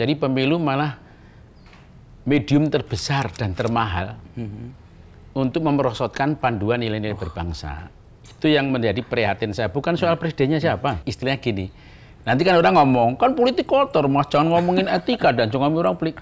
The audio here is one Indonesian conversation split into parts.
Jadi pemilu malah medium terbesar dan termahal hmm. untuk memerosotkan panduan nilai-nilai oh. berbangsa. Itu yang menjadi prihatin saya. Bukan soal ya. presidennya ya. siapa. Istilahnya gini, nanti kan orang ngomong, kan politik kotor, mas jangan ngomongin etika dan jangan ngomongin orang pelik.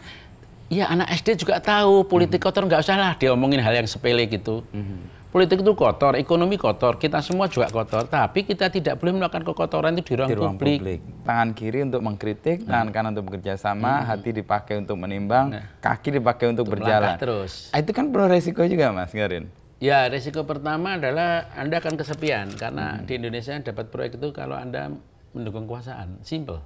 Iya anak SD juga tahu politik hmm. kotor nggak usah lah dia ngomongin hal yang sepele gitu. Hmm. Politik itu kotor, ekonomi kotor, kita semua juga kotor. Tapi kita tidak boleh melakukan kekotoran itu di ruang, di ruang publik. publik. Tangan kiri untuk mengkritik, hmm. tangan kanan untuk bekerja sama, hmm. hati dipakai untuk menimbang, nah. kaki dipakai untuk, untuk berjalan. Terus. Ah, itu kan perlu resiko juga, Mas Garin. Ya, resiko pertama adalah Anda akan kesepian karena hmm. di Indonesia dapat proyek itu kalau Anda mendukung kekuasaan. Simple.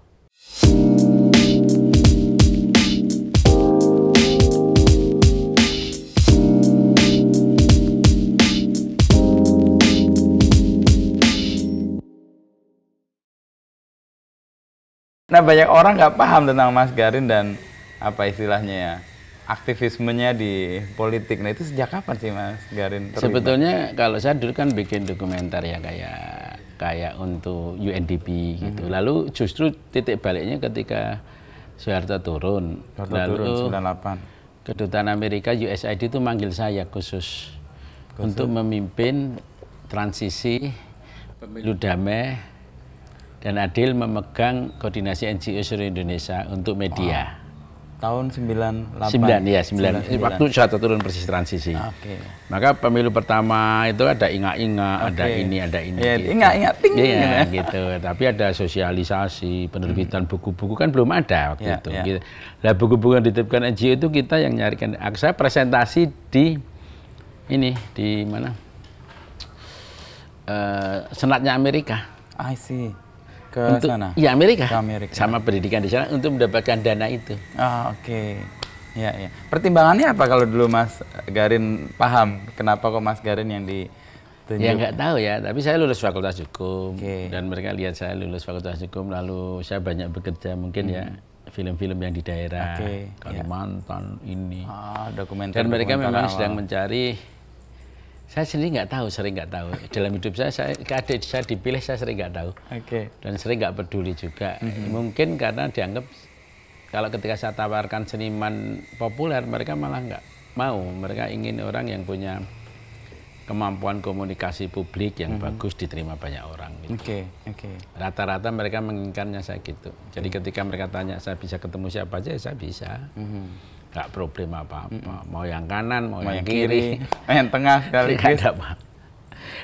Nah banyak orang nggak paham tentang Mas Garin dan apa istilahnya ya aktivismenya di politik. Nah itu sejak kapan sih Mas Garin? Terlibat? Sebetulnya kalau saya dulu kan bikin dokumenter ya kayak kayak untuk UNDP gitu. -hmm. Lalu justru titik baliknya ketika Soeharto turun. Soeharto lalu turun 98. Kedutaan Amerika USAID itu manggil saya khusus, khusus. untuk memimpin transisi pemilu damai dan Adil memegang koordinasi NGO seluruh Indonesia untuk media. Oh. Tahun 98. 9 ya, 9. 99. Waktu suatu turun persis transisi. Okay. Maka pemilu pertama itu ada inga-inga, okay. ada ini, ada ini. Ya, gitu. Ingat-ingat ting. Iya, gitu ya. gitu. Tapi ada sosialisasi, penerbitan hmm. buku-buku hmm. kan belum ada waktu ya, itu. Ya. Gitu. Nah, buku-buku yang diterbitkan NGO itu kita yang nyarikan. Saya presentasi di ini di mana? Uh, senatnya Amerika. I see ke untuk, sana. Ya Amerika. Ke Amerika. Sama pendidikan di sana untuk mendapatkan dana itu. Ah, oke. Okay. Ya, ya. Pertimbangannya apa kalau dulu Mas Garin paham kenapa kok Mas Garin yang di Ya nggak tahu ya, tapi saya lulus fakultas hukum okay. dan mereka lihat saya lulus fakultas hukum lalu saya banyak bekerja mungkin ya, hmm. ya film-film yang di daerah okay. Ya. Kalimantan yeah. ini. Ah, dokumenter. Dan mereka memang awal. sedang mencari saya sendiri nggak tahu, sering nggak tahu. Dalam hidup saya, saya saya dipilih saya sering nggak tahu. Okay. Dan sering nggak peduli juga. Mm -hmm. Mungkin karena dianggap kalau ketika saya tawarkan seniman populer, mereka malah nggak mau. Mereka ingin orang yang punya kemampuan komunikasi publik yang mm -hmm. bagus diterima banyak orang. gitu. Okay, okay. Rata-rata mereka menginginkannya saya gitu. Jadi mm ketika mereka tanya saya bisa ketemu siapa aja, ya saya bisa. Mm -hmm nggak problem apa-apa. Mm-hmm. Mau yang kanan, mau, mau yang, yang kiri, kiri, mau yang tengah sekali. Nggak ada apa.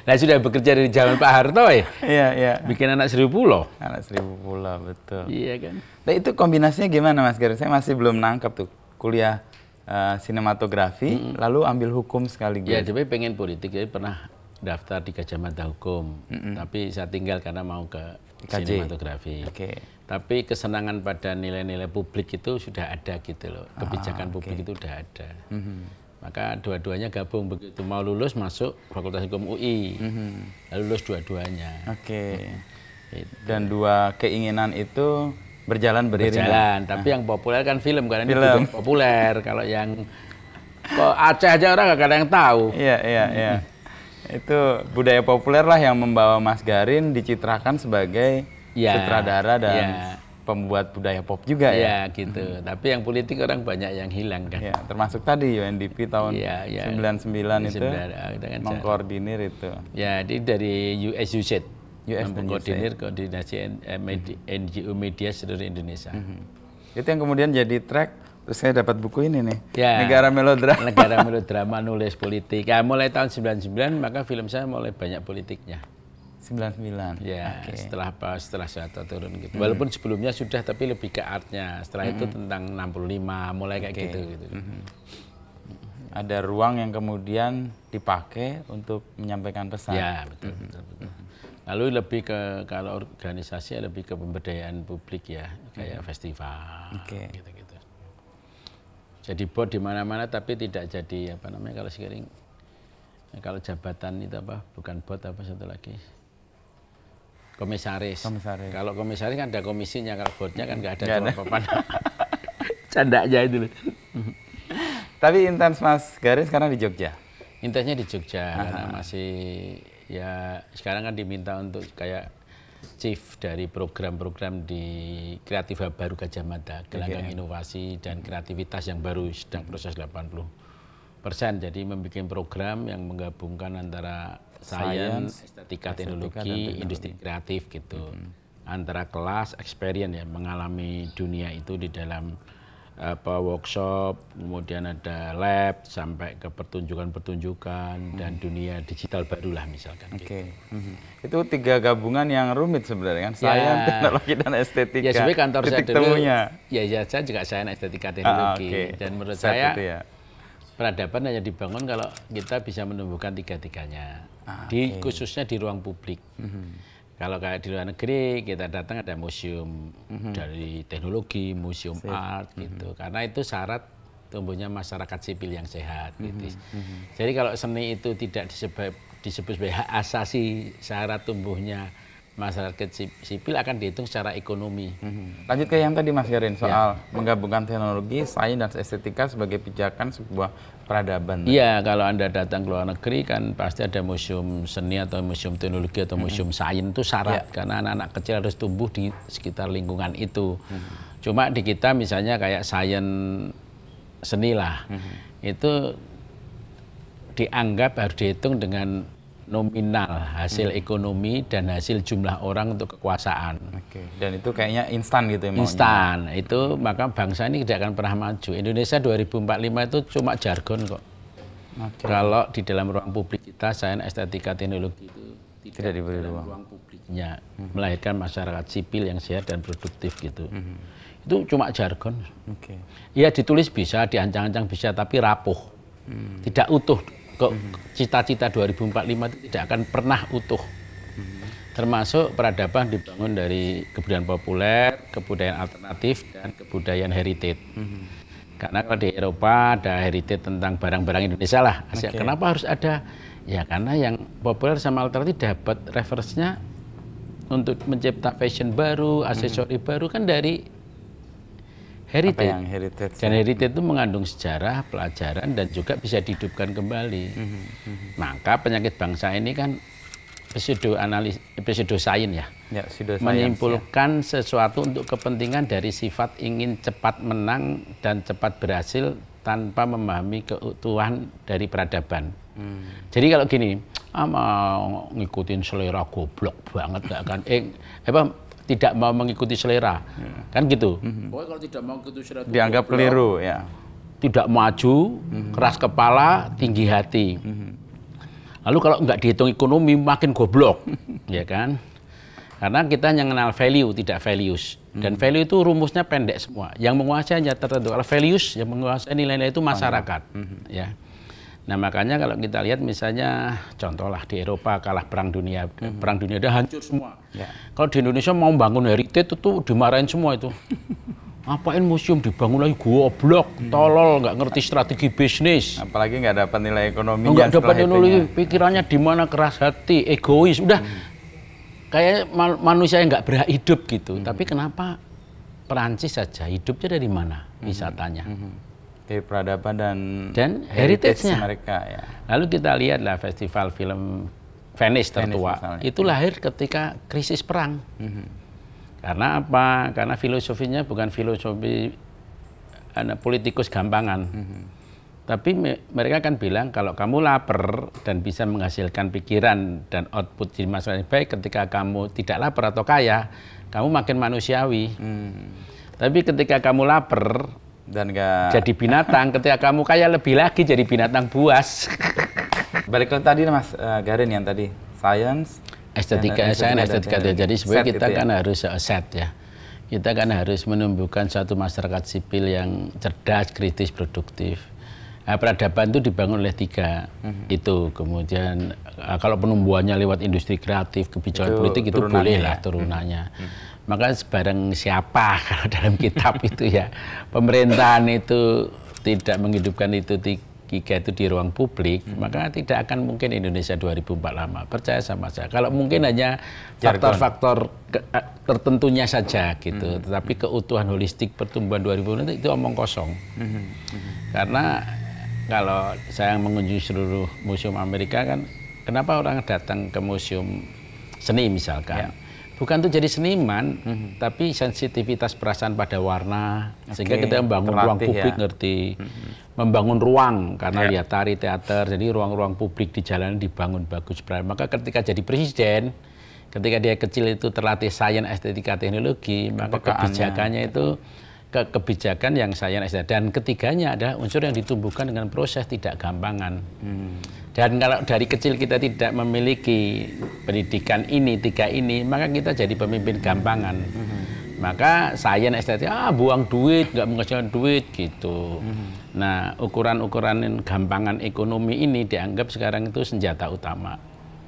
Nah sudah bekerja di zaman Pak Harto ya. Iya iya. Bikin anak seribu pulau. Anak seribu pulau betul. Iya kan. Nah itu kombinasinya gimana Mas Garis? Saya masih belum nangkep tuh kuliah uh, sinematografi, mm -hmm. lalu ambil hukum sekali Ya tapi pengen politik jadi ya. pernah daftar di Gajah Hukum, mm -hmm. tapi saya tinggal karena mau ke KJ. sinematografi. Oke. Okay tapi kesenangan pada nilai-nilai publik itu sudah ada gitu loh ah, kebijakan ah, okay. publik itu sudah ada mm -hmm. maka dua-duanya gabung begitu mau lulus masuk fakultas hukum UI mm -hmm. lulus dua-duanya oke okay. Mhm. Gitu. dan dua keinginan itu berjalan beriringan berjalan tapi ah. yang populer kan film karena film. ini populer kalau yang kok Aceh aja orang gak ada yang tahu iya iya mhm. iya itu budaya populer lah yang membawa Mas Garin dicitrakan sebagai ya, sutradara dan yeah. pembuat budaya pop juga ya. Ya gitu. Mm -hmm. Tapi yang politik orang banyak yang hilang kan. yeah, termasuk tadi UNDP tahun yeah, yeah. 99, itu ah, dengan mengkoordinir itu. Ya, jadi dari USUZ mengkoordinir koordinasi NGO eh, mm-hmm. media seluruh Indonesia. Mm -hmm. Itu yang kemudian jadi track Terus saya dapat buku ini nih, ya, Negara Melodrama. Negara Melodrama, nulis politik. Ya, mulai tahun 99, maka film saya mulai banyak politiknya. 99. Ya, okay. setelah apa setelah Soeharto turun gitu. Hmm. Walaupun sebelumnya sudah tapi lebih ke artnya. Setelah hmm. itu tentang 65 mulai kayak okay. gitu gitu. Hmm. Ada ruang yang kemudian dipakai untuk menyampaikan pesan. Ya, betul hmm. betul. betul. Lalu lebih ke kalau organisasi ya lebih ke pemberdayaan publik ya, kayak hmm. festival okay. gitu-gitu. Jadi bot di mana-mana tapi tidak jadi apa namanya kalau sekarang kalau jabatan itu apa bukan bot apa satu lagi komisaris. komisaris. Kalau komisaris kan ada komisinya, kalau boardnya kan nggak ada gak cuma papan. Canda aja itu. Tapi intens Mas garis sekarang di Jogja. Intensnya di Jogja karena masih ya sekarang kan diminta untuk kayak chief dari program-program di Kreatif Hub Baru Gajah Mada, gelanggang okay. inovasi dan kreativitas yang baru sedang proses 80 persen. Jadi membuat program yang menggabungkan antara science, estetika teknologi, industri kreatif gitu. -hmm. Antara kelas experience ya mengalami dunia itu di dalam apa workshop, kemudian ada lab sampai ke pertunjukan-pertunjukan hmm. dan dunia digital barulah misalkan. Oke, okay. gitu. hmm. itu tiga gabungan yang rumit sebenarnya kan, ya. sains, teknologi dan estetika. Ya sebenarnya kantor Titik saya dulu, temunya. ya ya saya juga sains, estetika, ah, teknologi ah, okay. dan menurut Set saya. Ya peradaban hanya dibangun kalau kita bisa menumbuhkan tiga-tiganya. Ah, di okay. khususnya di ruang publik. Mm -hmm. Kalau kayak di luar negeri kita datang ada museum mm -hmm. dari teknologi, museum Sip. art mhm. gitu. Mm -hmm. Karena itu syarat tumbuhnya masyarakat sipil yang sehat mm -hmm. gitu. Mm -hmm. Jadi kalau seni itu tidak disebut disebut sebagai asasi syarat tumbuhnya masyarakat sipil akan dihitung secara ekonomi. Mm-hmm. Lanjut ke yang tadi Mas Yarin ya. soal ya. menggabungkan teknologi, sains dan estetika sebagai pijakan sebuah peradaban. Iya, kalau Anda datang ke luar negeri kan pasti ada museum seni atau museum teknologi atau mm-hmm. museum sains itu syarat ya. karena anak-anak kecil harus tumbuh di sekitar lingkungan itu. Hmm. Cuma di kita misalnya kayak sains seni lah. Hmm. Itu dianggap harus dihitung dengan nominal hasil hmm. ekonomi dan hasil jumlah orang untuk kekuasaan. Oke. Dan itu kayaknya instan gitu ya Instan. Itu maka bangsa ini tidak akan pernah maju. Indonesia 2045 itu cuma jargon kok. Oke. Kalau di dalam ruang publik kita saya estetika teknologi itu tidak, tidak diberi ruang. ruang publiknya hmm. melahirkan masyarakat sipil yang sehat dan produktif gitu. Hmm. Itu cuma jargon. Oke. Iya ditulis bisa, diancang-ancang bisa tapi rapuh. Hmm. Tidak utuh kok cita-cita 2045 itu tidak akan pernah utuh. Termasuk peradaban dibangun dari kebudayaan populer, kebudayaan alternatif, dan kebudayaan heritage. Karena kalau di Eropa ada heritage tentang barang-barang Indonesia lah. Asia. Okay. Kenapa harus ada? Ya karena yang populer sama alternatif dapat nya untuk mencipta fashion baru, aksesori baru kan dari heritage. Apa yang heritage. Dan heritage itu mengandung sejarah, pelajaran, dan juga bisa dihidupkan kembali. Mm -hmm. Maka penyakit bangsa ini kan pseudo analis, pseudo sains ya. ya pseudo Menyimpulkan ya. sesuatu untuk kepentingan dari sifat ingin cepat menang dan cepat berhasil tanpa memahami keutuhan dari peradaban. Hmm. Jadi kalau gini, ah, mau ngikutin selera goblok banget gak kan? Eh, apa tidak mau mengikuti selera. Ya. Kan gitu. Mm -hmm. kalau tidak mau mengikuti selera itu dianggap blok, keliru ya. Tidak maju, mm -hmm. keras kepala, tinggi hati. Mm -hmm. Lalu kalau nggak dihitung ekonomi makin goblok, ya kan? Karena kita yang kenal value, tidak values. Mhm. Dan value itu rumusnya pendek semua. Yang menguasai hanya tertentu. Kalau values, yang menguasai nilai-nilai itu masyarakat. Mhm. Ya. Nah makanya kalau kita lihat misalnya contohlah di Eropa kalah perang dunia, hmm perang dunia udah hancur semua. Yeah. Kalau di Indonesia mau bangun heritage itu tuh dimarahin semua itu. Apain museum dibangun lagi goblok, hmm. tolol, nggak ngerti strategi bisnis. Apalagi nggak ada nilai ekonomi. Nggak dapat nilai pikirannya di mana keras hati, egois, udah hmm. kayak manusia yang nggak berhak hidup gitu. Hmm. Tapi kenapa Perancis saja hidupnya dari mana hmm. wisatanya? Hmm. Hmm di peradaban dan, dan heritage mereka ya. Lalu kita lihatlah festival film Venice tertua. Venice itu lahir ketika krisis perang. Mm -hmm. Karena apa? Karena filosofinya bukan filosofi anak politikus gampangan. Mm -hmm. Tapi me mereka kan bilang kalau kamu lapar dan bisa menghasilkan pikiran dan output di masa yang baik ketika kamu tidak lapar atau kaya, kamu makin manusiawi. -hmm. Tapi ketika kamu lapar, dan enggak jadi binatang ketika kamu kaya lebih lagi jadi binatang buas balik ke tadi mas uh, Garin yang tadi science estetika science estetika, estetika, estetika jadi sebenarnya kita gitu ya. kan ya. harus eh, set ya kita kan harus menumbuhkan suatu masyarakat sipil yang cerdas kritis produktif Nah, peradaban itu dibangun oleh tiga mm-hmm. itu kemudian eh, kalau penumbuhannya lewat industri kreatif kebijakan itu politik itu boleh lah ya. turunannya mm-hmm. Maka sebarang siapa kalau dalam kitab itu ya pemerintahan itu tidak menghidupkan itu tiga itu di ruang publik, hmm. maka tidak akan mungkin Indonesia 2004 lama. Percaya sama saya. Kalau mungkin hmm. hanya faktor-faktor eh, tertentunya saja gitu, hmm. tetapi hmm. keutuhan holistik pertumbuhan 2000 itu, itu omong kosong. Hmm. hmm. Hmm. Karena kalau saya mengunjungi seluruh museum Amerika kan, kenapa orang datang ke museum seni misalkan? Yeah bukan untuk jadi seniman, mm -hmm. tapi sensitivitas perasaan pada warna okay. sehingga kita membangun Terlatih ruang publik ya. ngerti, mm -hmm. membangun ruang karena yeah. lihat tari teater, jadi ruang-ruang publik di jalan dibangun bagus berani. Maka ketika jadi presiden, ketika dia kecil itu terlatih sains estetika teknologi, maka kebijakannya itu ke kebijakan yang sains estetika dan ketiganya adalah unsur yang ditumbuhkan dengan proses tidak gampangan. Mm. Dan kalau dari kecil kita tidak memiliki pendidikan ini, tiga ini, maka kita jadi pemimpin gampangan. Mm -hmm. Maka saya saya, ah buang duit, nggak menghasilkan duit gitu. Mm -hmm. Nah ukuran-ukuran gampangan ekonomi ini dianggap sekarang itu senjata utama.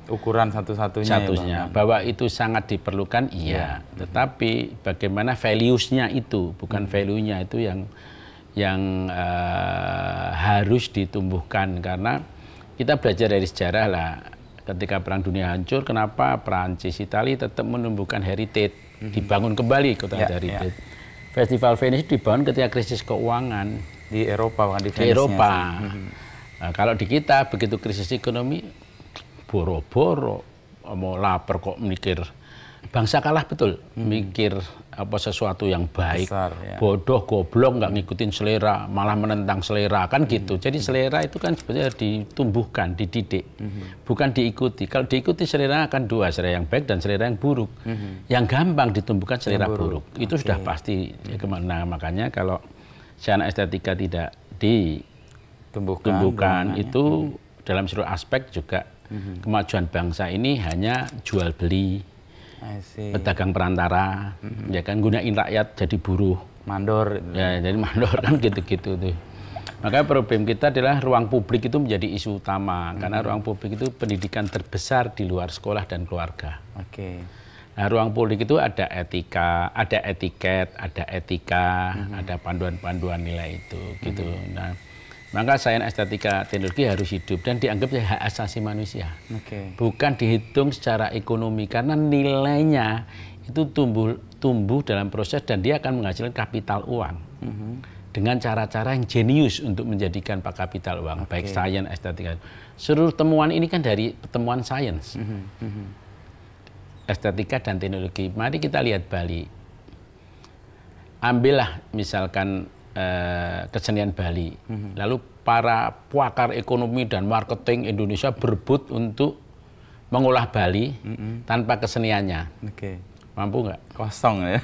Ukuran satu-satunya. Ya, Satunya ya, bahwa itu sangat diperlukan, iya. Ya. Tetapi bagaimana values-nya itu, bukan mm-hmm. value-nya itu yang yang uh, harus ditumbuhkan karena kita belajar dari sejarah lah ketika Perang Dunia hancur, kenapa Prancis Itali tetap menumbuhkan heritage, mhm. dibangun kembali kota yeah, heritage. Yeah. Festival Venice dibangun ketika krisis keuangan di Eropa, bukan di, di Eropa. Mhm. Nah, kalau di kita begitu krisis ekonomi, boro-boro mau lapar kok mikir bangsa kalah betul hmm. mikir apa sesuatu yang baik Besar, ya. bodoh goblok nggak ngikutin selera malah menentang selera kan hmm. gitu jadi hmm. selera itu kan sebenarnya ditumbuhkan dididik hmm. bukan diikuti kalau diikuti selera akan dua selera yang baik dan selera yang buruk hmm. yang gampang ditumbuhkan selera buruk, buruk. itu okay. sudah pasti hmm. nah, makanya kalau secara estetika tidak ditumbuhkan tumbuhkan ya. itu hmm. dalam seluruh aspek juga hmm. kemajuan bangsa ini hanya jual beli pedagang perantara, mm-hmm. ya kan gunain rakyat jadi buruh. Mandor. Ya, jadi mandor kan gitu-gitu tuh. Makanya problem kita adalah ruang publik itu menjadi isu utama hmm. karena mm-hmm. ruang publik itu pendidikan terbesar di luar sekolah dan keluarga. Oke. Okay. Nah, ruang publik itu ada etika, ada etiket, ada etika, hmm. ada panduan-panduan nilai itu gitu. Hmm. Nah, maka sains estetika teknologi harus hidup dan dianggap hak asasi manusia. Okay. Bukan dihitung secara ekonomi karena nilainya itu tumbuh tumbuh dalam proses dan dia akan menghasilkan kapital uang. Mm -hmm dengan cara-cara yang jenius untuk menjadikan pak kapital uang okay. baik sains estetika seluruh temuan ini kan dari temuan sains mm -hmm. estetika dan teknologi mari kita lihat Bali ambillah misalkan Eh, kesenian Bali. Mm-hmm. Lalu para pakar ekonomi dan marketing Indonesia berebut untuk mengolah Bali mm-hmm. tanpa keseniannya. Okay. Mampu nggak? Kosong ya.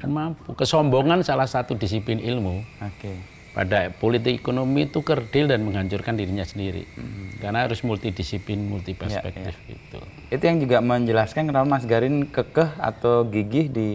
Kan mampu. Kesombongan salah satu disiplin ilmu. Okay. Pada politik ekonomi itu kerdil dan menghancurkan dirinya sendiri. Mm-hmm. Karena harus multidisiplin, multiperspektif ya, ya. itu. Itu yang juga menjelaskan kenapa Mas Garin kekeh atau gigih di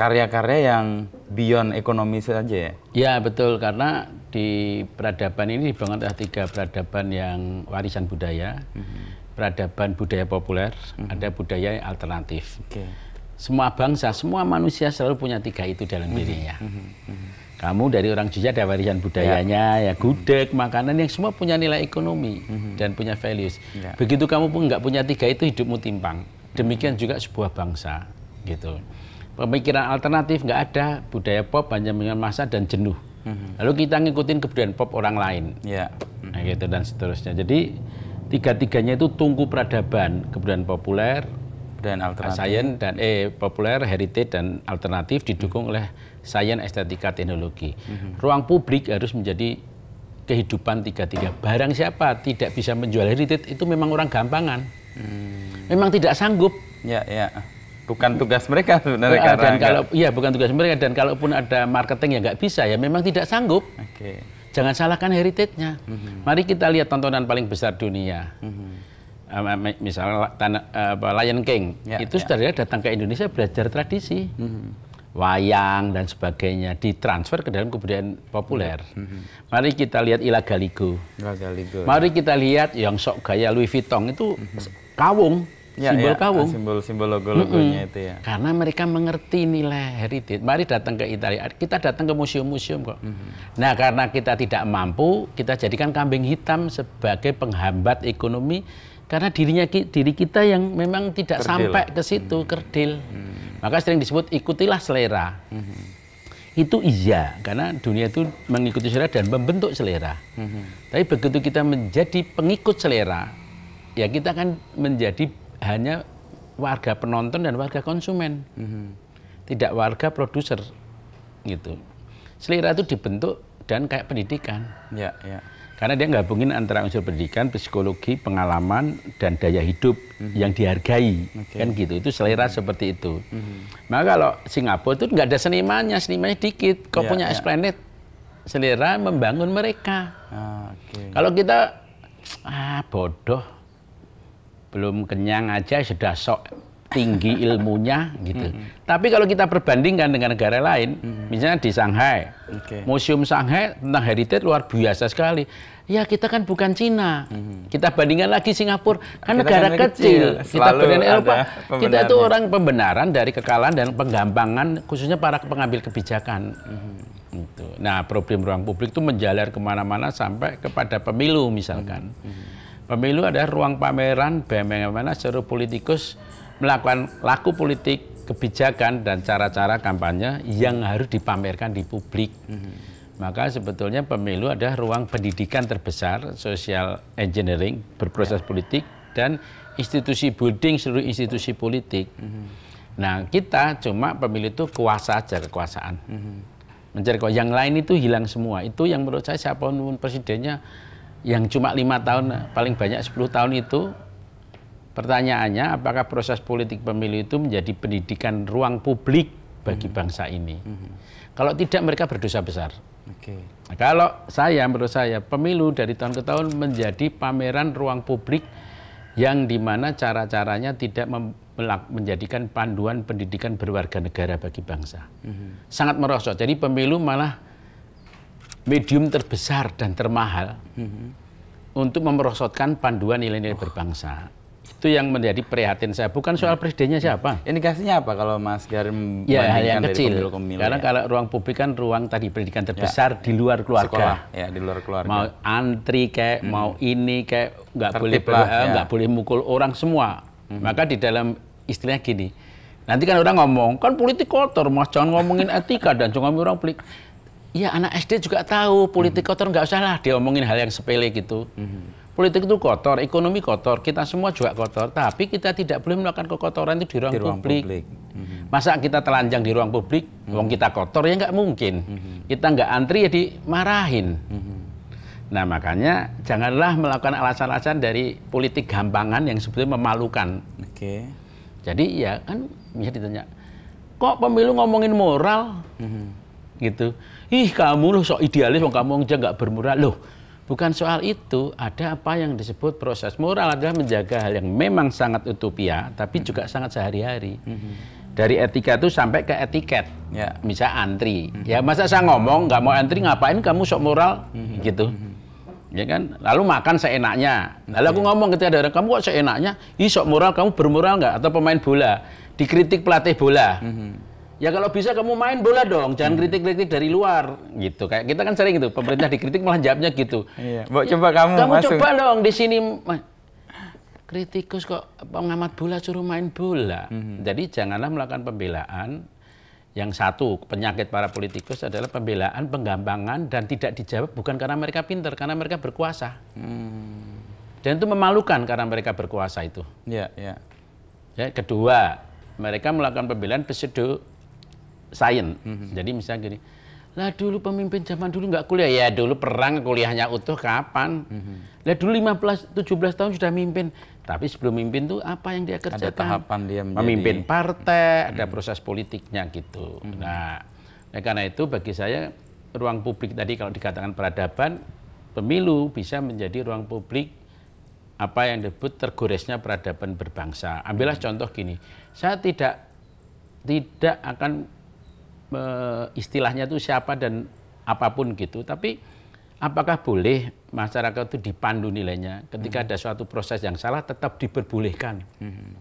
karya-karya yang beyond ekonomi saja ya? Ya betul karena di peradaban ini dibangun ada tiga peradaban yang warisan budaya, mm -hmm. peradaban budaya populer, mm -hmm. ada budaya alternatif. Okay. Semua bangsa, semua manusia selalu punya tiga itu dalam mhm. dirinya. Mm -hmm. Kamu dari orang Jawa ada warisan budayanya, ya, ya mhm. gudeg, -hmm. makanan yang semua punya nilai ekonomi -hmm. dan punya values. Ya. Begitu kamu pun nggak punya tiga itu hidupmu timpang. Mhm. Demikian juga sebuah bangsa gitu pemikiran alternatif nggak ada budaya pop hanya dengan masa dan jenuh mm-hmm. lalu kita ngikutin kebudayaan pop orang lain yeah. Iya. mm-hmm. gitu dan seterusnya jadi tiga-tiganya itu tungku peradaban kebudayaan populer dan alternatif science dan eh populer heritage dan alternatif didukung mm-hmm. oleh sains estetika teknologi mm-hmm. ruang publik harus menjadi kehidupan tiga-tiga barang siapa tidak bisa menjual heritage itu memang orang gampangan mm. memang tidak sanggup ya yeah, ya yeah bukan tugas mereka sebenarnya uh, dan kalau iya bukan tugas mereka dan kalaupun ada marketing yang nggak bisa ya memang tidak sanggup okay. jangan salahkan heritage-nya mm-hmm. mari kita lihat tontonan paling besar dunia mm-hmm. uh, misalnya uh, Lion King yeah, itu yeah. sebenarnya datang ke Indonesia belajar tradisi mm-hmm wayang dan sebagainya ditransfer ke dalam kebudayaan populer. Mm-hmm. Mari kita lihat Ila Galigo. Mari ya. kita lihat yang sok gaya Louis Vuitton itu mm-hmm. kawung ya, simbol ya, ah, kawung. Simbol-simbol logo-logonya mm -hmm. itu ya. Karena mereka mengerti nilai heritage. Mari datang ke Italia. Kita datang ke museum-museum kok. Mm -hmm. Nah, karena kita tidak mampu, kita jadikan kambing hitam sebagai penghambat ekonomi karena dirinya diri kita yang memang tidak kerdil. sampai ke situ, mm -hmm. kerdil. Mm -hmm. Maka sering disebut ikutilah selera. Mm -hmm. Itu iya, karena dunia itu mengikuti selera dan membentuk selera. Mm -hmm. Tapi begitu kita menjadi pengikut selera, ya kita akan menjadi hanya warga penonton dan warga konsumen, mm -hmm. tidak warga produser gitu. Selera itu dibentuk dan kayak pendidikan. Ya, ya. Karena dia gabungin antara unsur pendidikan, psikologi, pengalaman, dan daya hidup mm -hmm. yang dihargai, okay. kan gitu. Itu selera mm -hmm. seperti itu. Mm -hmm. Maka kalau Singapura itu nggak ada senimannya, senimannya dikit. Kau ya, punya ya. Esplanet, selera membangun mereka. Ah, okay. Kalau kita ah bodoh belum kenyang aja sudah sok tinggi ilmunya gitu. Mm -hmm. Tapi kalau kita perbandingkan dengan negara lain, mm -hmm. misalnya di Shanghai, okay. museum Shanghai tentang heritage luar biasa sekali. Ya kita kan bukan Cina, mm -hmm. kita bandingkan lagi Singapura kan kita kan negara kan kecil, kecil. kita bandingkan Eropa, kita itu orang pembenaran dari kekalahan dan penggampangan khususnya para pengambil kebijakan. Mm -hmm. Nah problem ruang publik itu menjalar kemana-mana sampai kepada pemilu misalkan. Mm -hmm. Pemilu adalah ruang pameran bagaimana seluruh politikus melakukan laku politik, kebijakan dan cara-cara kampanye yang harus dipamerkan di publik. Mm-hmm. Maka sebetulnya pemilu adalah ruang pendidikan terbesar, social engineering, berproses ya. politik, dan institusi building seluruh institusi politik. Mm-hmm. Nah kita cuma pemilu itu kuasa aja, kekuasaan. Mm-hmm. Mencari -hmm. yang lain itu hilang semua. Itu yang menurut saya siapa pun presidennya yang cuma lima tahun paling banyak 10 tahun itu pertanyaannya apakah proses politik pemilu itu menjadi pendidikan ruang publik bagi hmm. bangsa ini hmm. kalau tidak mereka berdosa besar okay. Nah, kalau saya menurut saya pemilu dari tahun ke tahun menjadi pameran ruang publik yang dimana cara-caranya tidak menjadikan panduan pendidikan berwarga negara bagi bangsa hmm. sangat merosot jadi pemilu malah medium terbesar dan termahal hmm. untuk memerosotkan panduan nilai-nilai oh. berbangsa itu yang menjadi prihatin saya bukan soal iya. presidennya siapa indikasinya apa kalau Mas Garim ya hal ya, yang kecil pemilu -pemilu, karena ya. kalau ruang publik kan ruang tadi pendidikan ya. terbesar ya. di luar keluarga Sekolah, ya di luar keluarga mau antri kayak hmm. mau ini kayak nggak boleh ya. nggak ya. boleh mukul orang semua hmm. maka di dalam istilahnya gini nanti kan orang ngomong kan politik kotor Mas jangan ngomongin etika dan jangan ngomongin orang politik Iya anak SD juga tahu politik hmm. kotor nggak usah lah dia omongin hal yang sepele gitu. Hmm. Politik itu kotor, ekonomi kotor, kita semua juga kotor. Tapi kita tidak boleh melakukan kekotoran itu di ruang, di ruang publik. publik. Hmm. Masa kita telanjang di ruang publik, hmm. wong kita kotor ya nggak mungkin. Kita nggak antri ya dimarahin. Nah makanya janganlah melakukan alasan-alasan dari politik gampangan yang sebetulnya memalukan. Oke. Jadi ya kan bisa ditanya, kok pemilu ngomongin moral? Hmm gitu. Ih kamu loh sok idealis, wong kamu aja nggak bermurah loh. Bukan soal itu, ada apa yang disebut proses moral adalah menjaga hal yang memang sangat utopia, tapi hmm. juga sangat sehari-hari. Hmm. hmm. Dari etika itu sampai ke etiket, ya. misal antri. Hmm. Ya hmm. masa saya ngomong nggak mau antri ngapain kamu sok moral hmm. hmm gitu, hmm. ya kan? Lalu makan seenaknya. Lalu aku ya. ngomong ketika ada orang kamu kok seenaknya, ih sok moral kamu bermoral nggak? Atau pemain bola dikritik pelatih bola. Ya kalau bisa kamu main bola dong, jangan hmm. kritik-kritik dari luar gitu. Kayak kita kan sering itu pemerintah dikritik malah jawabnya gitu. Iya, ya, Mbak coba kamu Kamu masuk. coba dong di sini kritikus kok pengamat bola suruh main bola. Mm -hmm. Jadi janganlah melakukan pembelaan yang satu penyakit para politikus adalah pembelaan, penggampangan dan tidak dijawab bukan karena mereka pinter, karena mereka berkuasa. Hmm. Dan itu memalukan karena mereka berkuasa itu. Ya, yeah, ya. ya kedua, mereka melakukan pembelaan pseudo sains. Mm-hmm. Jadi misalnya gini, lah dulu pemimpin zaman dulu nggak kuliah ya dulu perang kuliahnya utuh kapan? Mm-hmm. Lah dulu 15 17 tahun sudah mimpin, tapi sebelum mimpin tuh apa yang dia kerjakan? Ada tahapan dia menjadi... memimpin partai, mm-hmm. ada mhm. proses politiknya gitu. Mm-hmm. Nah, ya karena itu bagi saya ruang publik tadi kalau dikatakan peradaban, pemilu bisa menjadi ruang publik apa yang disebut tergoresnya peradaban berbangsa. Ambillah mhm. contoh gini, saya tidak tidak akan Eh, istilahnya itu siapa dan apapun gitu. Tapi apakah boleh masyarakat itu dipandu nilainya ketika hmm. ada suatu proses yang salah tetap diperbolehkan. Hmm.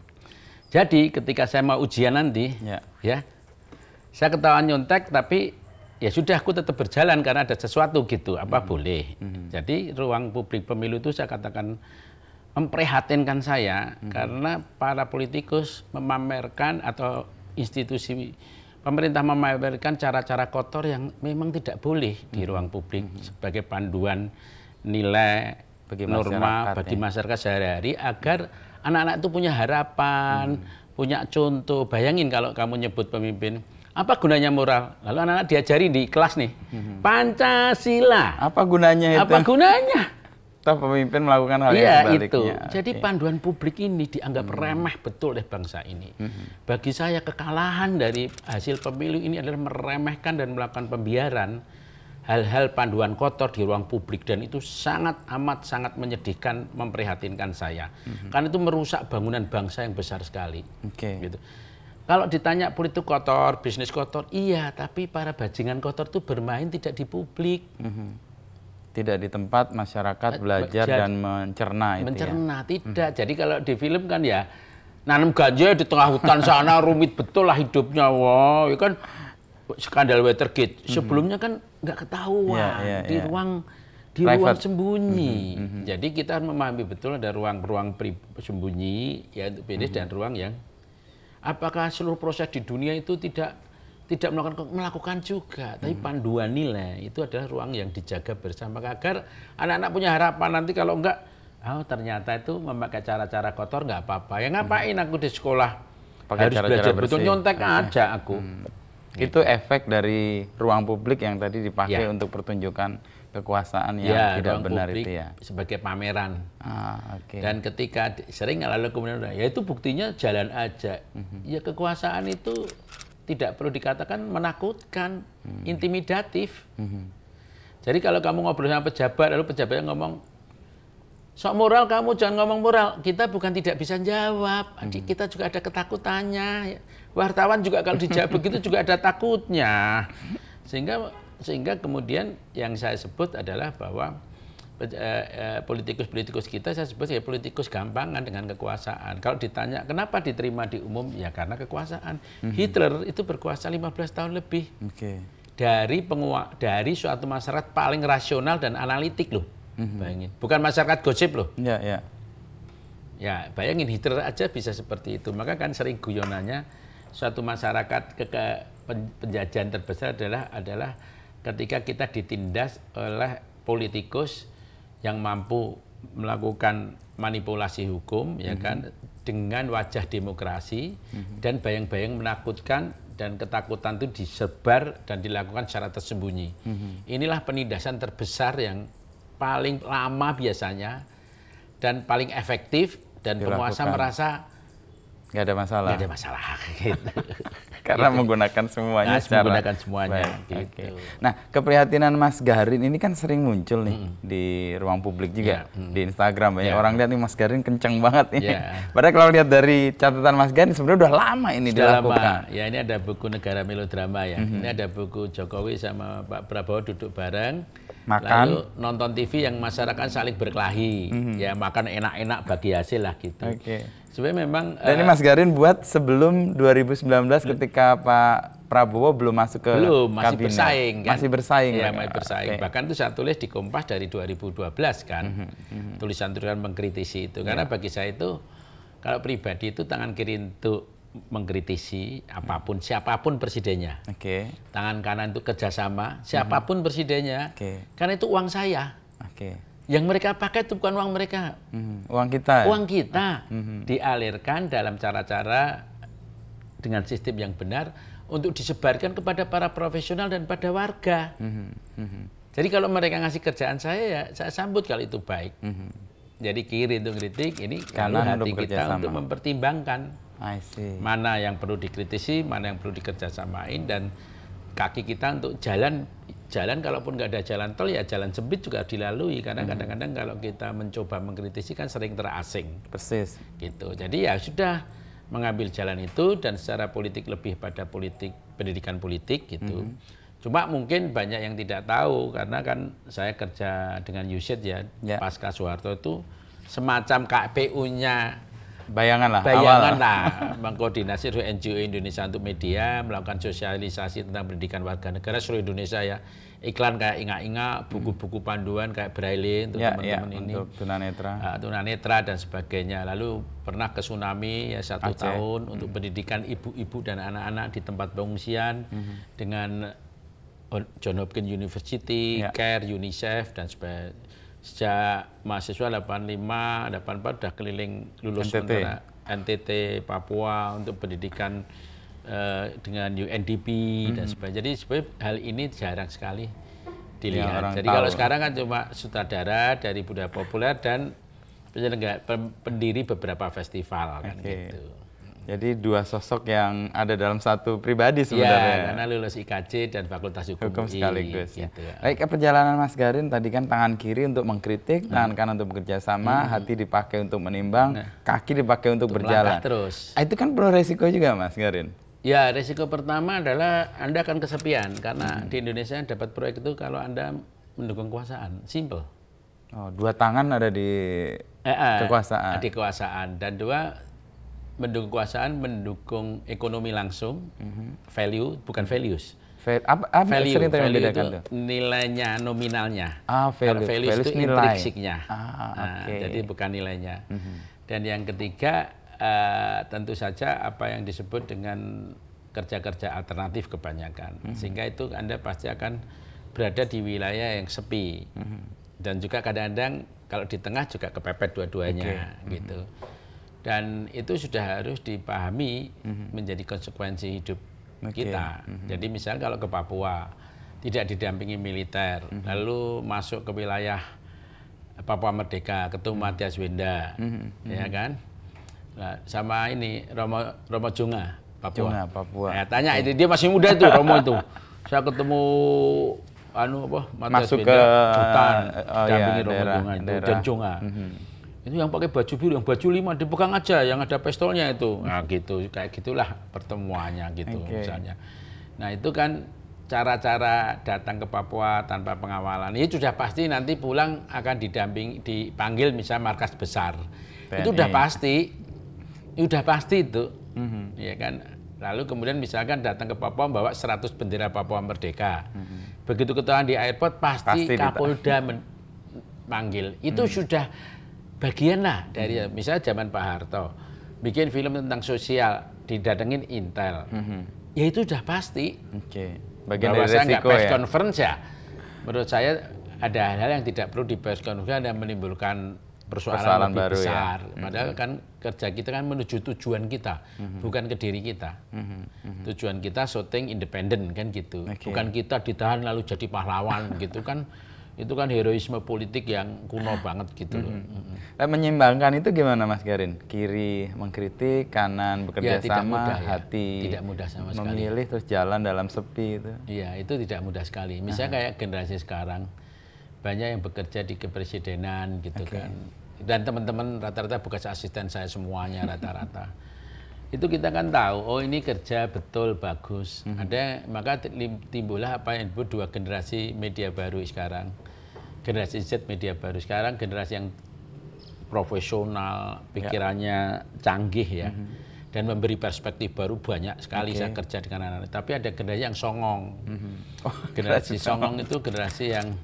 Jadi ketika saya mau ujian nanti, ya, ya saya ketahuan nyontek tapi ya sudah aku tetap berjalan karena ada sesuatu gitu. Apa hmm. boleh? Hmm. Jadi ruang publik pemilu itu saya katakan memprihatinkan saya hmm. karena para politikus memamerkan atau institusi pemerintah memamerkan cara-cara kotor yang memang tidak boleh di ruang publik hmm. sebagai panduan nilai bagi norma bagi ya. masyarakat sehari-hari agar mhm. anak-anak itu punya harapan, hmm. punya contoh. Bayangin kalau kamu nyebut pemimpin apa gunanya moral? Lalu anak-anak diajari di kelas nih. Mhm. Pancasila. Apa gunanya itu? Apa gunanya? toh pemimpin melakukan hal ya, yang iya, sebaliknya. itu. Jadi okay. panduan publik ini dianggap hmm. remeh betul oleh bangsa ini. Hmm. Bagi saya kekalahan dari hasil pemilu ini adalah meremehkan dan melakukan pembiaran hal-hal panduan kotor di ruang publik dan itu sangat amat sangat menyedihkan, memprihatinkan saya. Hmm. Karena itu merusak bangunan bangsa yang besar sekali. Oke. Okay. Gitu. Kalau ditanya politik kotor, bisnis kotor, iya, tapi para bajingan kotor itu bermain tidak di publik. Mm -hmm tidak di tempat masyarakat belajar dan mencerna itu ya. mencerna ya? tidak hmm. jadi kalau di film kan ya nanam ganja di tengah hutan sana rumit betul lah hidupnya wow ya kan skandal Watergate hmm. sebelumnya kan nggak ketahuan yeah, yeah, ya. di ruang di Private. ruang sembunyi hmm hmm, hmm. hmm. jadi kita memahami betul ada ruang-ruang sembunyi ya untuk mm hmm. dan ruang yang apakah seluruh proses di dunia itu tidak tidak melakukan melakukan juga tapi hmm. panduan nilai itu adalah ruang yang dijaga bersama agar anak-anak punya harapan nanti kalau enggak oh ternyata itu memakai cara-cara kotor enggak apa-apa ya ngapain hmm. aku di sekolah Pakai harus cara -cara belajar betul nyontek ah. aja aku hmm. gitu. itu efek dari ruang publik yang tadi dipakai ya. untuk pertunjukan kekuasaan yang ya, tidak benar itu ya sebagai pameran ah, okay. dan ketika sering lalu kemudian ya itu buktinya jalan aja mm -hmm. ya kekuasaan itu tidak perlu dikatakan menakutkan, hmm. intimidatif. Hmm. Jadi kalau kamu ngobrol sama pejabat, lalu pejabatnya ngomong, sok moral kamu jangan ngomong moral. Kita bukan tidak bisa jawab, hmm. kita juga ada ketakutannya. Wartawan juga kalau dijawab begitu juga ada takutnya. Sehingga sehingga kemudian yang saya sebut adalah bahwa Eh, eh, politikus-politikus kita saya sebut sebagai politikus gampangan dengan kekuasaan. Kalau ditanya kenapa diterima di umum, ya karena kekuasaan. Mm-hmm. Hitler itu berkuasa 15 tahun lebih. Okay. Dari penguat dari suatu masyarakat paling rasional dan analitik loh. Mm-hmm. Bayangin. Bukan masyarakat gosip loh. Yeah, yeah. Ya, bayangin Hitler aja bisa seperti itu. Maka kan sering guyonannya suatu masyarakat ke, ke penjajahan terbesar adalah adalah ketika kita ditindas oleh politikus yang mampu melakukan manipulasi hukum, mm -hmm. ya mhm. kan, dengan wajah demokrasi mm -hmm. dan bayang-bayang menakutkan dan ketakutan itu disebar dan dilakukan secara tersembunyi. Mm -hmm. Inilah penindasan terbesar yang paling lama biasanya dan paling efektif dan dilakukan. penguasa merasa nggak ada masalah. Nggak ada masalah. Gitu karena gitu. menggunakan semuanya nah, secara menggunakan semuanya baik. gitu. Okay. Nah, keprihatinan Mas Garin ini kan sering muncul nih mm. di ruang publik juga yeah. mm. di Instagram banyak yeah. orang lihat nih Mas Garin kenceng banget ini. Yeah. Padahal kalau lihat dari catatan Mas Garin sebenarnya udah lama ini sudah dilakukan. Lama. Ya ini ada buku Negara Melodrama ya. Mm -hmm. Ini ada buku Jokowi sama Pak Prabowo duduk bareng makan lalu nonton TV yang masyarakat saling berkelahi mm -hmm. ya makan enak-enak bagi hasil lah gitu. Okay. Sebenarnya memang Dan ini eh, Mas Garin buat sebelum 2019 hmm. ketika Pak Prabowo belum masuk ke belum masih kabinet. bersaing kan masih bersaing ya, masih bersaing okay. bahkan itu saya tulis di Kompas dari 2012 kan mm -hmm. tulisan-tulisan mengkritisi itu yeah. karena iya. bagi saya itu kalau pribadi itu tangan kiri untuk mengkritisi apapun mhm. siapapun presidennya oke okay. tangan kanan itu kerjasama mhm. siapapun mm -hmm. presidennya okay. karena itu uang saya oke okay. Yang mereka pakai itu bukan uang mereka. Hmm. Uang kita. Ya? Uang kita hmm, hmm. dialirkan dalam cara-cara dengan sistem yang benar untuk disebarkan kepada para profesional dan pada warga. Hmm. Hmm. hmm. Jadi kalau mereka ngasih kerjaan saya ya saya sambut kalau itu baik. Hmm. hmm. Jadi kiri itu kritik, ini kalau hati kita sama. untuk mempertimbangkan mana yang perlu dikritisi, mana yang perlu dikerjasamain dan kaki kita untuk jalan jalan kalaupun nggak ada jalan tol ya jalan sempit juga dilalui karena hmm. kadang-kadang kalau kita mencoba mengkritisi kan sering terasing. Persis. Gitu. Jadi ya sudah mengambil jalan itu dan secara politik lebih pada politik pendidikan politik gitu. -hmm. Cuma mungkin banyak yang tidak tahu karena kan saya kerja dengan Yusit ya yeah. pasca Soeharto itu semacam KPU-nya Bayangan lah. Bayangan awal. lah. Mengkoordinasi seluruh NGO Indonesia untuk media, melakukan sosialisasi tentang pendidikan warga negara seluruh Indonesia ya. Iklan kayak ingat-ingat, buku-buku panduan kayak braille untuk ya, ya, teman-teman ya, ini. Untuk tunanetra. Uh, tunanetra dan sebagainya. Lalu pernah ke tsunami ya satu Aceh. tahun untuk hmm. pendidikan ibu-ibu dan anak-anak di tempat pengungsian -hmm. dengan John Hopkins University, ya. CARE, UNICEF dan sebagainya sejak mahasiswa 85, 84 sudah keliling lulus NTT, NTT Papua untuk pendidikan uh, dengan UNDP mm -hmm. dan sebagainya. Jadi sebenarnya hal ini jarang sekali dilihat. Ya, Jadi tahu. kalau sekarang kan cuma sutradara dari budaya populer dan penyelenggara pendiri beberapa festival kan okay. gitu. Jadi dua sosok yang ada dalam satu pribadi iya, sebenarnya. Ya, karena lulus IKC dan Fakultas Hukum, Hukum sekaligus. Ya. Gitu ya. Baik, perjalanan Mas Garin tadi kan tangan kiri untuk mengkritik, hmm. tangan kanan untuk bekerja sama, hmm. hati dipakai untuk menimbang, nah. kaki dipakai untuk, untuk berjalan. terus. Ah, itu kan perlu resiko juga Mas Garin. Ya, resiko pertama adalah Anda akan kesepian karena hmm. di Indonesia dapat proyek itu kalau Anda mendukung kekuasaan, simple. Oh, dua tangan ada di eh, eh, kekuasaan. Di kekuasaan dan dua mendukung kekuasaan, mendukung ekonomi langsung, mm -hmm. value bukan values. apa, apa value, sering value itu nilainya, nominalnya. Ah, value. Kalau values, itu nilai. intrinsiknya. Ah, okay. nah, jadi bukan nilainya. Mm -hmm. Dan yang ketiga uh, tentu saja apa yang disebut dengan kerja-kerja alternatif kebanyakan. Mm -hmm. Sehingga itu Anda pasti akan berada di wilayah yang sepi. Mm -hmm. Dan juga kadang-kadang kalau di tengah juga kepepet dua-duanya okay. gitu. Mm -hmm dan itu sudah harus dipahami mm-hmm. menjadi konsekuensi hidup okay. kita. Mm-hmm. Jadi misalnya kalau ke Papua tidak didampingi militer, mm-hmm. lalu masuk ke wilayah Papua Merdeka, ketemu mm-hmm. Wenda, mm-hmm. ya mhm. kan? Nah, sama ini Romo Romo Junga, Papua. Junga, Papua. Ya, tanya itu dia masih muda itu Romo itu. Saya ketemu anu apa? Matias masuk Wenda, ke hutan, uh, eh, oh, ya, Romo daerah, itu, daerah. Mm-hmm itu yang pakai baju biru yang baju lima dipegang aja yang ada pistolnya itu nah gitu kayak gitulah pertemuannya gitu okay. misalnya nah itu kan cara-cara datang ke Papua tanpa pengawalan ini sudah pasti nanti pulang akan didamping dipanggil misalnya markas besar PNI. itu sudah pasti sudah pasti itu mm -hmm. ya kan lalu kemudian misalkan datang ke Papua bawa 100 bendera Papua Merdeka mm -hmm. begitu ketahuan di airport pasti, pasti Kapolda manggil itu -hmm. sudah bagian lah dari hmm. misalnya zaman Pak Harto bikin film tentang sosial didatengin Intel hmm. ya itu sudah pasti okay. bagian dari saya nggak press ya? conference ya menurut saya ada hal-hal yang tidak perlu di press conference dan menimbulkan persoalan, persoalan lebih baru ya. besar ya? padahal hmm. kan kerja kita kan menuju tujuan kita hmm. bukan ke diri kita hmm. Hmm. tujuan kita syuting independen kan gitu okay. bukan kita ditahan lalu jadi pahlawan gitu kan itu kan heroisme politik yang kuno banget gitu loh. Mm -hmm. Menyimbangkan itu gimana Mas Garin? Kiri mengkritik, kanan bekerja ya, tidak sama, mudah, ya. hati tidak mudah sama memilih, sekali. Memilih terus jalan dalam sepi itu. Iya, itu tidak mudah sekali. Misalnya kayak generasi sekarang banyak yang bekerja di kepresidenan gitu okay. kan. Dan teman-teman rata-rata bekas asisten saya semuanya rata-rata. itu kita kan tahu oh ini kerja betul bagus mm -hmm. ada maka timbullah apa yang disebut dua generasi media baru sekarang generasi Z media baru sekarang generasi yang profesional, ya. pikirannya ya. canggih ya. Mm -hmm. Dan memberi perspektif baru banyak sekali okay. saya kerja dengan anak-anak. Tapi ada generasi yang songong. Mm -hmm. oh, generasi songong itu generasi yang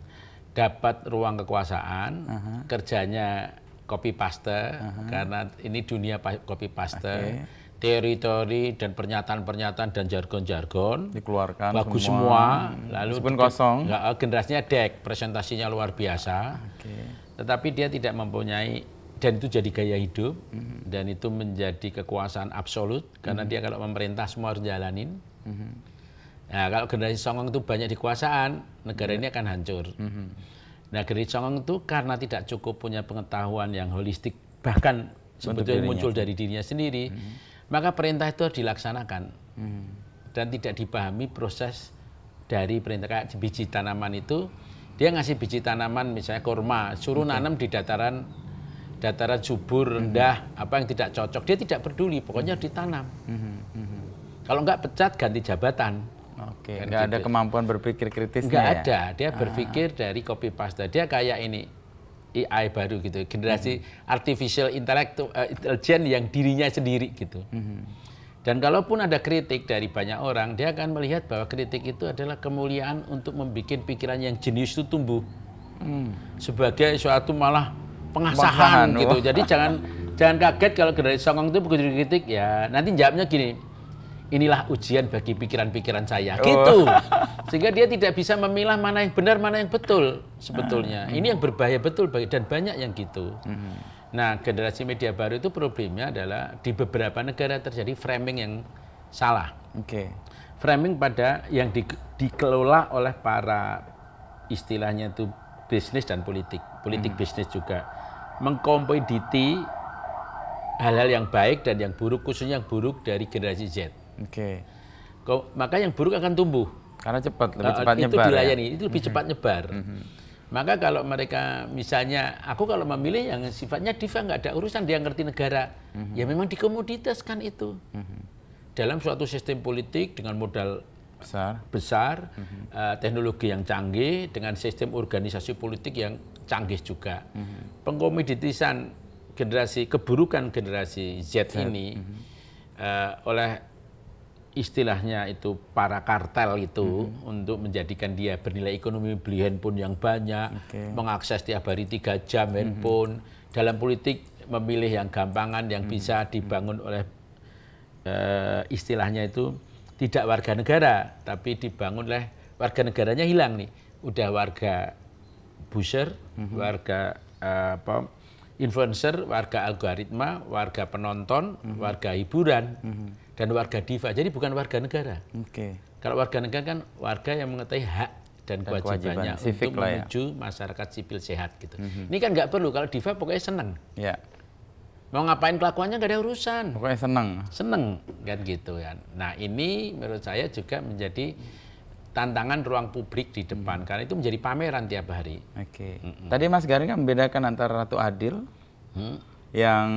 dapat ruang kekuasaan, uh -huh. kerjanya copy paste uh -huh. karena ini dunia copy paste. Okay teritori dan pernyataan-pernyataan dan jargon-jargon dikeluarkan bagus semua, semua. Hmm. lalu pun kosong enggak, eh, generasinya dek presentasinya luar biasa okay. tetapi dia tidak mempunyai dan itu jadi gaya hidup mm -hmm. dan itu menjadi kekuasaan absolut karena mm -hmm. dia kalau memerintah semua harus jalanin mm -hmm. nah kalau generasi songong itu banyak dikuasaan negara yeah. Hmm. ini akan hancur mm -hmm. nah generasi songong itu karena tidak cukup punya pengetahuan yang holistik bahkan sebetulnya muncul dari dirinya sendiri mm -hmm maka perintah itu harus dilaksanakan hmm. dan tidak dipahami proses dari perintah kayak biji tanaman itu dia ngasih biji tanaman misalnya kurma suruh okay. nanam di dataran dataran subur hmm. rendah hmm. apa yang tidak cocok dia tidak peduli pokoknya hmm. ditanam hmm. Hmm. hmm, hmm. kalau nggak pecat ganti jabatan Oke, okay. nggak ada kemampuan berpikir kritis. Nggak ya? ada, dia ah. berpikir dari copy paste. Dia kayak ini, AI baru gitu, generasi mm-hmm. artificial intellect, uh, intelligence yang dirinya sendiri gitu. Mm-hmm. Dan kalaupun ada kritik dari banyak orang, dia akan melihat bahwa kritik itu adalah kemuliaan untuk membuat pikiran yang jenius itu tumbuh mm. sebagai suatu malah pengasahan Bahan, gitu. Jadi jangan jangan kaget kalau generasi songong itu begitu kritik ya. Nanti jawabnya gini, inilah ujian bagi pikiran-pikiran saya oh. gitu sehingga dia tidak bisa memilah mana yang benar mana yang betul sebetulnya ah, ah. ini yang berbahaya betul dan banyak yang gitu mm-hmm. nah generasi media baru itu problemnya adalah di beberapa negara terjadi framing yang salah okay. framing pada yang di, dikelola oleh para istilahnya itu bisnis dan politik politik hmm. bisnis juga mengkompetiti hal-hal yang baik dan yang buruk khususnya yang buruk dari generasi Z Oke. Okay. Maka yang buruk akan tumbuh. Karena cepat, lebih ya. mm-hmm. cepat nyebar. Itu dilayani, ya? itu lebih cepat nyebar. Maka kalau mereka misalnya, aku kalau memilih yang sifatnya diva nggak ada urusan dia ngerti negara, mm-hmm. ya memang dikomoditaskan itu. Mm -hmm. Dalam suatu sistem politik dengan modal besar, besar uh, teknologi yang canggih, dengan sistem organisasi politik yang canggih juga, mm -hmm. pengkomoditisan generasi keburukan generasi Z, Z. ini uh, oleh istilahnya itu para kartel itu hmm. untuk menjadikan dia bernilai ekonomi beli handphone yang banyak, okay. mengakses tiap hari tiga jam hmm. handphone. Dalam politik memilih yang gampangan yang hmm. bisa dibangun oleh e, istilahnya itu tidak warga negara, tapi dibangun oleh warga negaranya hilang nih. Udah warga pusher hmm. warga e, apa influencer, warga algoritma, warga penonton, hmm. warga hiburan. Hmm dan warga diva. Jadi bukan warga negara. Okay. Kalau warga negara kan warga yang mengetahui hak dan, dan kewajibannya kewajiban. untuk ya. menuju masyarakat sipil sehat gitu. Mm -hmm. Ini kan nggak perlu kalau diva pokoknya seneng. Ya. Mau ngapain kelakuannya nggak ada urusan. Pokoknya seneng. Seneng kan gitu ya. Nah ini menurut saya juga menjadi tantangan ruang publik di depan hmm. karena itu menjadi pameran tiap hari. Oke. Okay. Mm -hmm. Tadi Mas Garing kan membedakan antara Ratu Adil hmm yang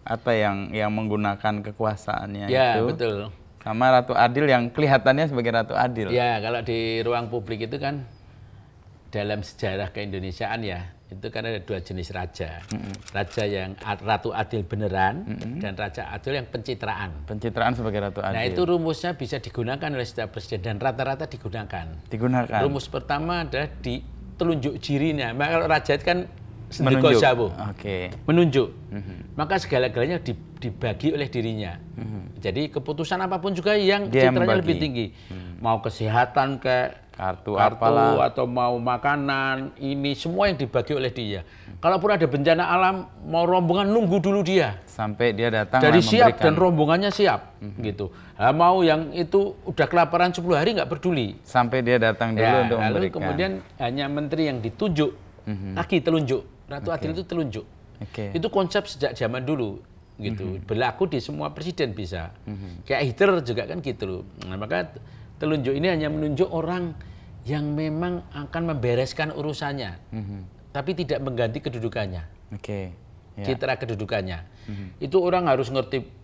apa yang yang menggunakan kekuasaannya ya, itu. betul. Sama Ratu Adil yang kelihatannya sebagai Ratu Adil. Ya, kalau di ruang publik itu kan dalam sejarah keindonesiaan ya, itu kan ada dua jenis raja. Mm -hmm. Raja yang Ratu Adil beneran mm -hmm. dan Raja Adil yang pencitraan. Pencitraan sebagai Ratu nah, Adil. Nah, itu rumusnya bisa digunakan oleh setiap presiden dan rata-rata digunakan. Digunakan. Rumus pertama adalah di telunjuk jirinya. Maka kalau raja itu kan Menunjuk. Oke. Okay. Menunjuk. Mm -hmm. Maka segala-galanya dibagi oleh dirinya. Mm -hmm. Jadi keputusan apapun juga yang Dia citranya membagi. lebih tinggi. Mm. Mau kesehatan ke kartu, kartu apalah. atau mau makanan, ini semua yang dibagi oleh dia. Kalau Kalaupun ada bencana alam, mau rombongan nunggu dulu dia. Sampai dia datang. Jadi siap memberikan. dan rombongannya siap, mm -hmm. gitu. Ha, mau yang itu udah kelaparan 10 hari nggak peduli. Sampai dia datang dulu ya, untuk lalu memberikan. kemudian hanya menteri yang ditunjuk, mm -hmm. kaki telunjuk Ratu okay. Adil itu telunjuk. Okay. Itu konsep sejak zaman dulu gitu. Mm -hmm. Berlaku di semua presiden bisa. Mm -hmm. Kayak Hitler juga kan gitu loh. Nah, maka telunjuk ini hanya menunjuk orang yang memang akan membereskan urusannya. Mm -hmm. Tapi tidak mengganti kedudukannya. Oke. Okay. Ya. Yeah. Citra kedudukannya. Mm -hmm. Itu orang harus ngerti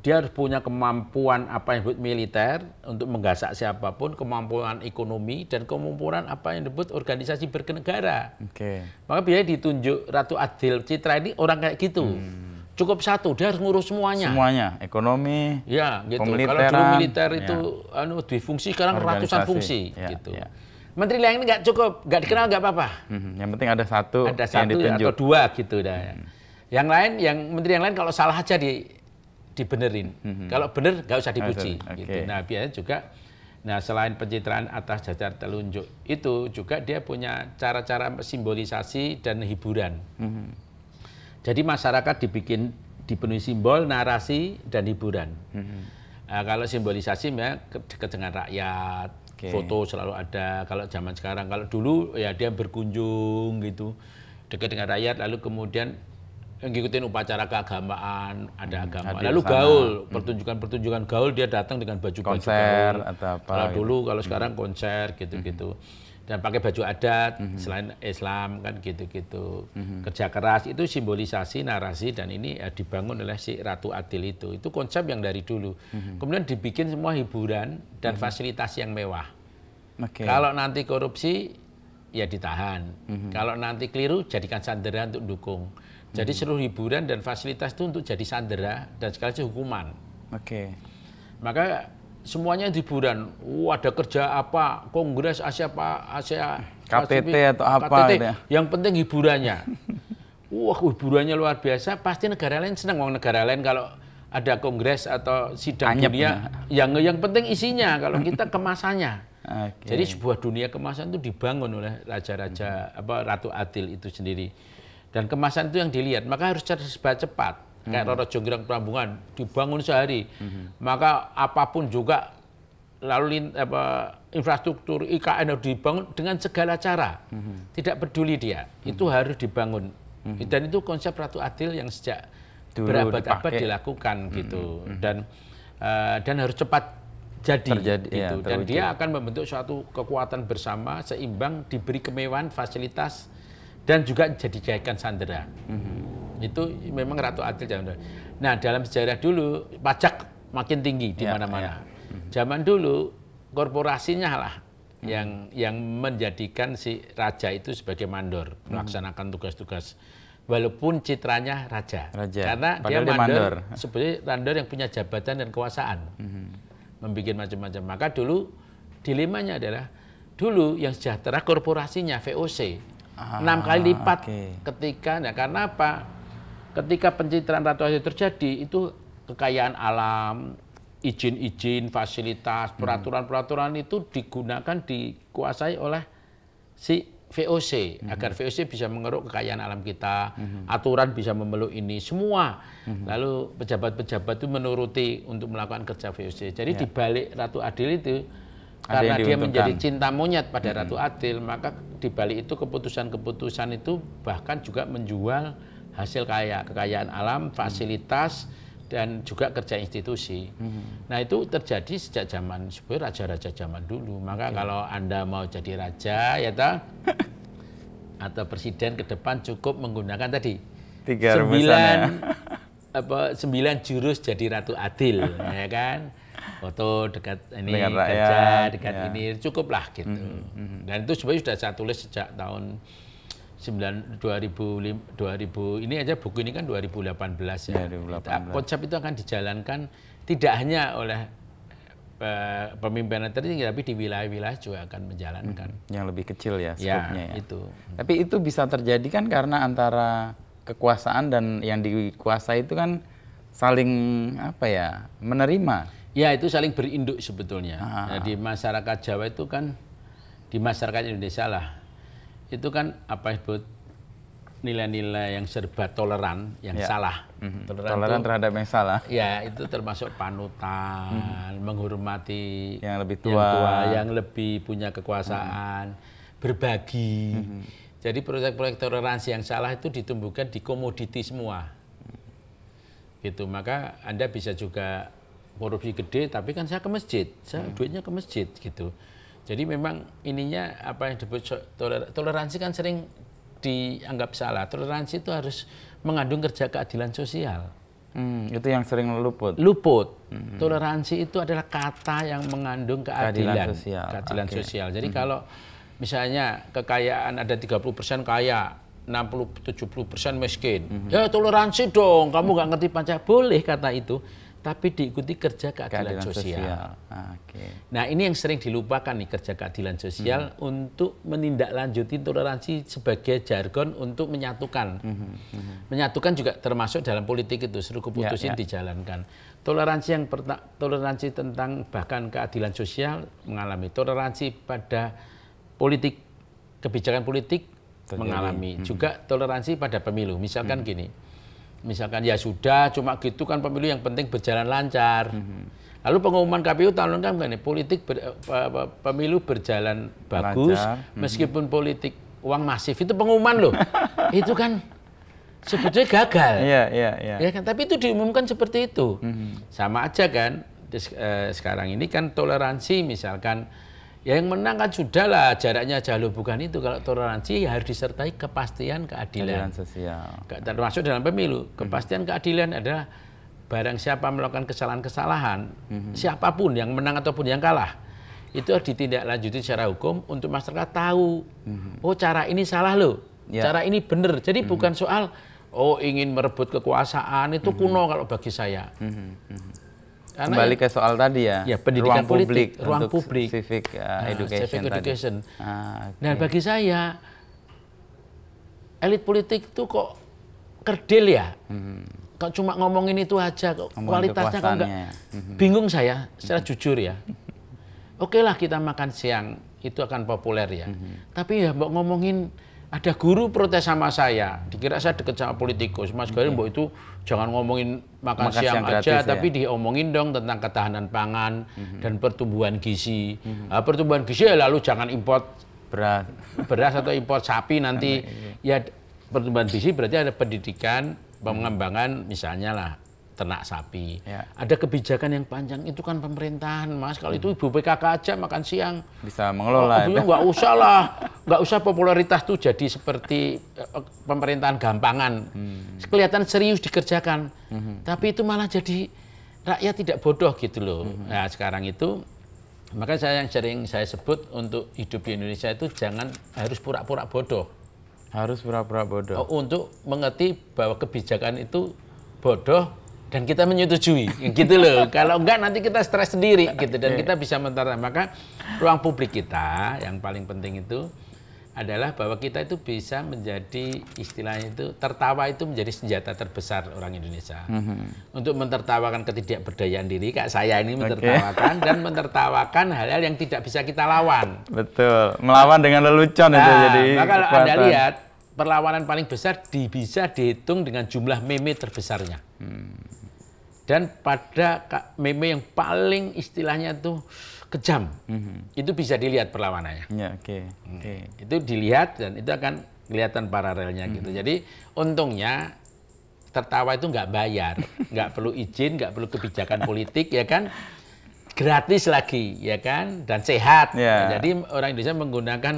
dia harus punya kemampuan apa yang disebut militer untuk menggasak siapapun, kemampuan ekonomi dan kemampuan apa yang disebut organisasi berkenegara. Oke. Okay. Maka biasanya ditunjuk Ratu Adil Citra ini orang kayak gitu. Hmm. Cukup satu, dia harus ngurus semuanya. Semuanya, ekonomi, ya, gitu. Kalau dulu militer ya. itu ya. anu dua fungsi, sekarang ratusan fungsi, ya, gitu. Ya. Menteri lain ini nggak cukup, nggak dikenal nggak apa-apa. Hmm, hmm. Yang penting ada satu, ada yang satu ditunjuk. atau dua gitu dah. Hmm. Yang lain, yang menteri yang lain kalau salah aja di dibenerin. Mm-hmm. Kalau bener nggak usah dipuji. Okay. Gitu. Nah biasanya juga, nah selain pencitraan atas jajar telunjuk itu juga dia punya cara-cara simbolisasi dan hiburan. Mm-hmm. Jadi masyarakat dibikin dipenuhi simbol, narasi dan hiburan. Mm-hmm. Nah, kalau simbolisasi ya dekat dengan rakyat, okay. foto selalu ada. Kalau zaman sekarang, kalau dulu ya dia berkunjung gitu dekat dengan rakyat, lalu kemudian ngikutin upacara keagamaan, ada agama. Hadir Lalu sana. gaul, hmm. pertunjukan-pertunjukan gaul dia datang dengan baju-baju konser gaul. atau apa. Kalau gitu. dulu kalau hmm. sekarang konser gitu-gitu. Hmm. Dan pakai baju adat selain Islam kan gitu-gitu. Kerja keras itu simbolisasi narasi dan ini ya, dibangun oleh si Ratu Adil itu. Itu konsep yang dari dulu. Kemudian dibikin semua hiburan dan fasilitas yang mewah. Okay. Kalau nanti korupsi ya ditahan. Kalau nanti keliru jadikan sandera untuk dukung. Jadi hmm. seluruh hiburan dan fasilitas itu untuk jadi sandera dan sekali lagi hukuman. Oke. Okay. Maka semuanya hiburan. Uh, ada kerja apa, kongres Asia apa, Asia KTT atau apa KTT. Ada. Gitu ya? Yang penting hiburannya. Wah, hiburannya luar biasa. Pasti negara lain senang uang negara lain kalau ada kongres atau sidang Anyep, dunia. Yang ya yang penting isinya. Kalau kita kemasannya. Okay. Jadi sebuah dunia kemasan itu dibangun oleh raja-raja apa Ratu Adil itu sendiri. Dan kemasan itu yang dilihat, maka harus cepat cepat. Kayak mm -hmm. Roro Jonggrang perambungan dibangun sehari, mm -hmm. maka apapun juga lalu apa, infrastruktur IKN harus dibangun dengan segala cara. Mm -hmm. Tidak peduli dia, mm -hmm. itu harus dibangun. Mm -hmm. Dan itu konsep Ratu Adil yang sejak berabad-abad dilakukan hmm. gitu. Hmm. Dan uh, dan harus cepat jadi Terjadi, gitu. Ya, Dan dia akan membentuk suatu kekuatan bersama seimbang diberi kemewahan fasilitas dan juga jadi dijadikan sandera. Mm-hmm. Itu memang Ratu Adil zaman dulu. Nah, dalam sejarah dulu pajak makin tinggi di ya, ya. mana-mana. Yeah, yeah. mm-hmm. Zaman dulu korporasinya lah mm-hmm. yang yang menjadikan si raja itu sebagai mandor mm-hmm. melaksanakan tugas-tugas walaupun citranya raja. raja. Karena dia mandor, dia mandor. mandor yang punya jabatan dan kekuasaan. Mm-hmm. Membikin macam-macam. Maka dulu dilemanya adalah dulu yang sejahtera korporasinya VOC Ah, enam kali lipat okay. ketika ya karena apa ketika pencitraan Ratu Aceh terjadi itu kekayaan alam izin-izin fasilitas hmm. peraturan-peraturan itu digunakan dikuasai oleh si VOC -hmm. agar VOC bisa mengeruk kekayaan alam kita, -hmm. aturan bisa memeluk ini semua. -hmm. Lalu pejabat-pejabat itu menuruti untuk melakukan kerja VOC. Jadi yeah. di balik Ratu Adil itu karena dia menjadi cinta monyet pada Ratu Adil, maka di balik itu keputusan-keputusan itu bahkan juga menjual hasil kaya, kekayaan alam, fasilitas, hmm. dan juga kerja institusi. Hmm. Nah itu terjadi sejak zaman sebenarnya raja-raja zaman dulu. Maka okay. kalau anda mau jadi raja ya ta, atau presiden ke depan cukup menggunakan tadi Tiga sembilan apa sembilan jurus jadi ratu adil ya kan foto dekat ini dekat rakyat, kerja dekat ya. ini cukuplah gitu mm -hmm. dan itu sebenarnya sudah saya tulis sejak tahun 9 2000 2000 ini aja buku ini kan 2018 ya 2018. Kita, konsep itu akan dijalankan tidak hanya oleh uh, pemimpinan tertinggi tapi di wilayah-wilayah juga akan menjalankan mm-hmm. yang lebih kecil ya skupnya ya, ya itu tapi itu bisa terjadi kan karena antara kekuasaan dan yang dikuasai itu kan saling apa ya menerima Ya itu saling berinduk sebetulnya. Ah. Nah, di masyarakat Jawa itu kan di masyarakat Indonesia lah itu kan apa disebut nilai-nilai yang serba toleran yang ya. salah. Mm-hmm. Toleran, toleran itu, terhadap yang salah. Ya itu termasuk panutan, mm-hmm. menghormati yang lebih tua. yang tua, yang lebih punya kekuasaan, mm-hmm. berbagi. Mm-hmm. Jadi proyek-proyek toleransi yang salah itu ditumbuhkan di komoditi semua. Mhm. Gitu maka anda bisa juga korupsi gede tapi kan saya ke masjid saya hmm. duitnya ke masjid gitu jadi memang ininya apa yang disebut toleransi kan sering dianggap salah toleransi itu harus mengandung kerja keadilan sosial Hmm, itu yang sering luput. Luput. Hmm. Toleransi itu adalah kata yang mengandung keadilan. Keadilan sosial. Keadilan okay. sosial. Jadi hmm. kalau misalnya kekayaan ada 30% kaya, 60 70% miskin. Hmm. Ya toleransi dong, kamu nggak ngerti Pancasila. Boleh kata itu, tapi diikuti kerja keadilan, keadilan sosial. sosial. okay. Nah ini yang sering dilupakan nih kerja keadilan sosial hmm. untuk menindaklanjuti toleransi sebagai jargon untuk menyatukan, hmm. Hmm. hmm. menyatukan juga termasuk dalam politik itu seru keputusan yeah, yeah. dijalankan. Toleransi yang toleransi tentang bahkan keadilan sosial mengalami toleransi pada politik kebijakan politik Terjadi. mengalami hmm. juga hmm. toleransi pada pemilu. Misalkan hmm. gini misalkan ya sudah cuma gitu kan pemilu yang penting berjalan lancar mm -hmm. lalu pengumuman KPU tahun kan begini politik ber, eh, pemilu berjalan bagus mhm. meskipun mm -hmm. politik uang masif itu pengumuman loh itu kan sebetulnya gagal yeah, yeah, yeah. ya kan tapi itu diumumkan seperti itu mm -hmm. sama aja kan eh, sekarang ini kan toleransi misalkan Ya yang menang kan sudah lah jaraknya jauh bukan itu kalau toleransi ya harus disertai kepastian keadilan. Keadilan sosial. Termasuk dalam pemilu hmm. kepastian keadilan adalah barang siapa melakukan kesalahan-kesalahan mm-hmm. siapapun yang menang ataupun yang kalah itu harus ditindaklanjuti secara hukum untuk masyarakat tahu mm-hmm. oh cara ini salah loh yeah. cara ini benar jadi mm-hmm. bukan soal oh ingin merebut kekuasaan itu mm-hmm. kuno kalau bagi saya. Mm-hmm karena kembali ya ke soal tadi ya, ya pendidikan ruang politik, publik, ruang untuk publik, civic uh, ya, nah, education. Civic education. Tadi. Ah, okay. Dan bagi saya elit politik itu kok kerdil ya, hmm. kok cuma ngomongin itu aja, kok ngomongin kualitasnya kok enggak. Hmm. Bingung saya, secara hmm. jujur ya. Oke okay lah kita makan siang itu akan populer ya, hmm. tapi ya mau ngomongin ada guru protes sama saya, dikira saya dekat sama politikus. Mas Garin, okay. itu jangan ngomongin makan, makan siang, siang aja, ya? tapi diomongin dong tentang ketahanan pangan mm -hmm. dan pertumbuhan gizi. Mm -hmm. pertumbuhan gizi ya lalu jangan import beras, beras atau import sapi nanti. Iya. ya pertumbuhan gizi berarti ada pendidikan, pengembangan misalnya lah ternak sapi. Ya. Ada kebijakan yang panjang itu kan pemerintahan, Mas. Kalau hmm. itu Ibu PKK aja makan siang bisa mengelola. Oh, enggak usah lah, Enggak usah popularitas tuh jadi seperti eh, pemerintahan gampangan. Hmm. Kelihatan serius dikerjakan, hmm. tapi itu malah jadi rakyat tidak bodoh gitu loh. Hmm. Nah, sekarang itu maka saya yang sering saya sebut untuk hidup di Indonesia itu jangan harus pura-pura bodoh. Harus pura-pura bodoh. Oh, untuk mengerti bahwa kebijakan itu bodoh dan kita menyetujui gitu loh kalau enggak nanti kita stres sendiri gitu dan kita bisa mentara maka ruang publik kita yang paling penting itu adalah bahwa kita itu bisa menjadi istilahnya itu tertawa itu menjadi senjata terbesar orang Indonesia mm-hmm. untuk mentertawakan ketidakberdayaan diri kayak saya ini mentertawakan okay. dan mentertawakan hal-hal yang tidak bisa kita lawan betul melawan dengan lelucon nah, itu jadi maka kalau anda lihat perlawanan paling besar di, bisa dihitung dengan jumlah meme terbesarnya hmm dan pada meme yang paling istilahnya tuh kejam mm-hmm. itu bisa dilihat perlawanannya yeah, okay. Okay. Hmm. itu dilihat dan itu akan kelihatan paralelnya mm-hmm. gitu mhm. jadi untungnya tertawa itu nggak bayar nggak perlu izin nggak perlu kebijakan politik ya kan gratis lagi ya kan dan sehat yeah. nah, jadi orang Indonesia menggunakan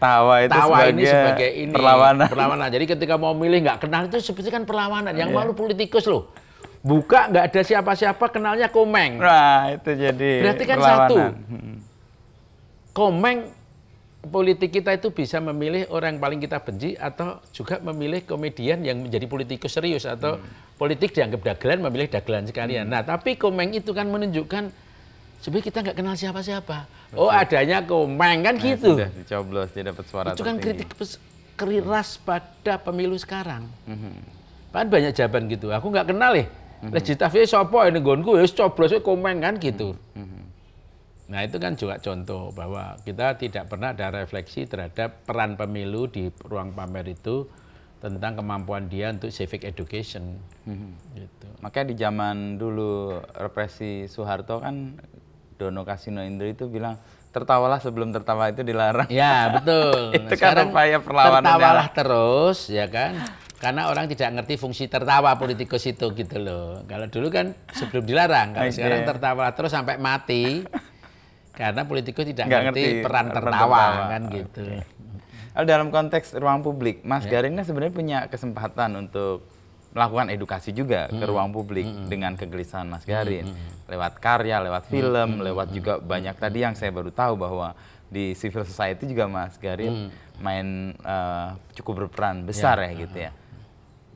tawa itu tawa sebagai ini sebagai ini perlawanan. perlawanan. Jadi ketika mau milih nggak kenal itu sebetulnya kan perlawanan. Yang yeah. malu politikus loh buka nggak ada siapa-siapa kenalnya Komeng. Nah, itu jadi Berarti kan perlawanan. satu. Hmm. Komeng politik kita itu bisa memilih orang yang paling kita benci atau juga memilih komedian yang menjadi politikus serius atau hmm. politik dianggap dagelan memilih dagelan sekalian. Hmm. Nah, tapi Komeng itu kan menunjukkan sebenarnya kita nggak kenal siapa-siapa. Oh, adanya Komeng kan nah, gitu. Sudah dicoblos, dia dapat suara. Itu kan kritik keras pada pemilu sekarang. Hmm. Pak banyak jawaban gitu. Aku nggak kenal ya. Eh. Legislatifnya sopo ini gonku ya, ya coblos komen kan gitu. Nah itu kan juga contoh bahwa kita tidak pernah ada refleksi terhadap peran pemilu di ruang pamer itu tentang kemampuan dia untuk civic education. Hmm. Gitu. Makanya di zaman dulu represi Soeharto kan Dono Kasino Indri itu bilang tertawalah sebelum tertawa itu dilarang. Ya betul. itu kan Sekarang kan upaya perlawanan. Tertawalah terus ya kan karena orang tidak ngerti fungsi tertawa politikus itu gitu loh. Kalau dulu kan sebelum dilarang, kalau sekarang ya. tertawa terus sampai mati karena politikus tidak ngerti, ngerti peran tertawa, tertawa. kan okay. gitu. Kalau dalam konteks ruang publik, Mas yeah. Garing kan sebenarnya punya kesempatan untuk melakukan edukasi juga hmm. ke ruang publik hmm. dengan kegelisahan Mas hmm. Garin hmm. lewat karya, lewat film, hmm. lewat hmm. juga hmm. banyak tadi yang saya baru tahu bahwa di civil society juga Mas Garin hmm. main uh, cukup berperan besar yeah. ya gitu ya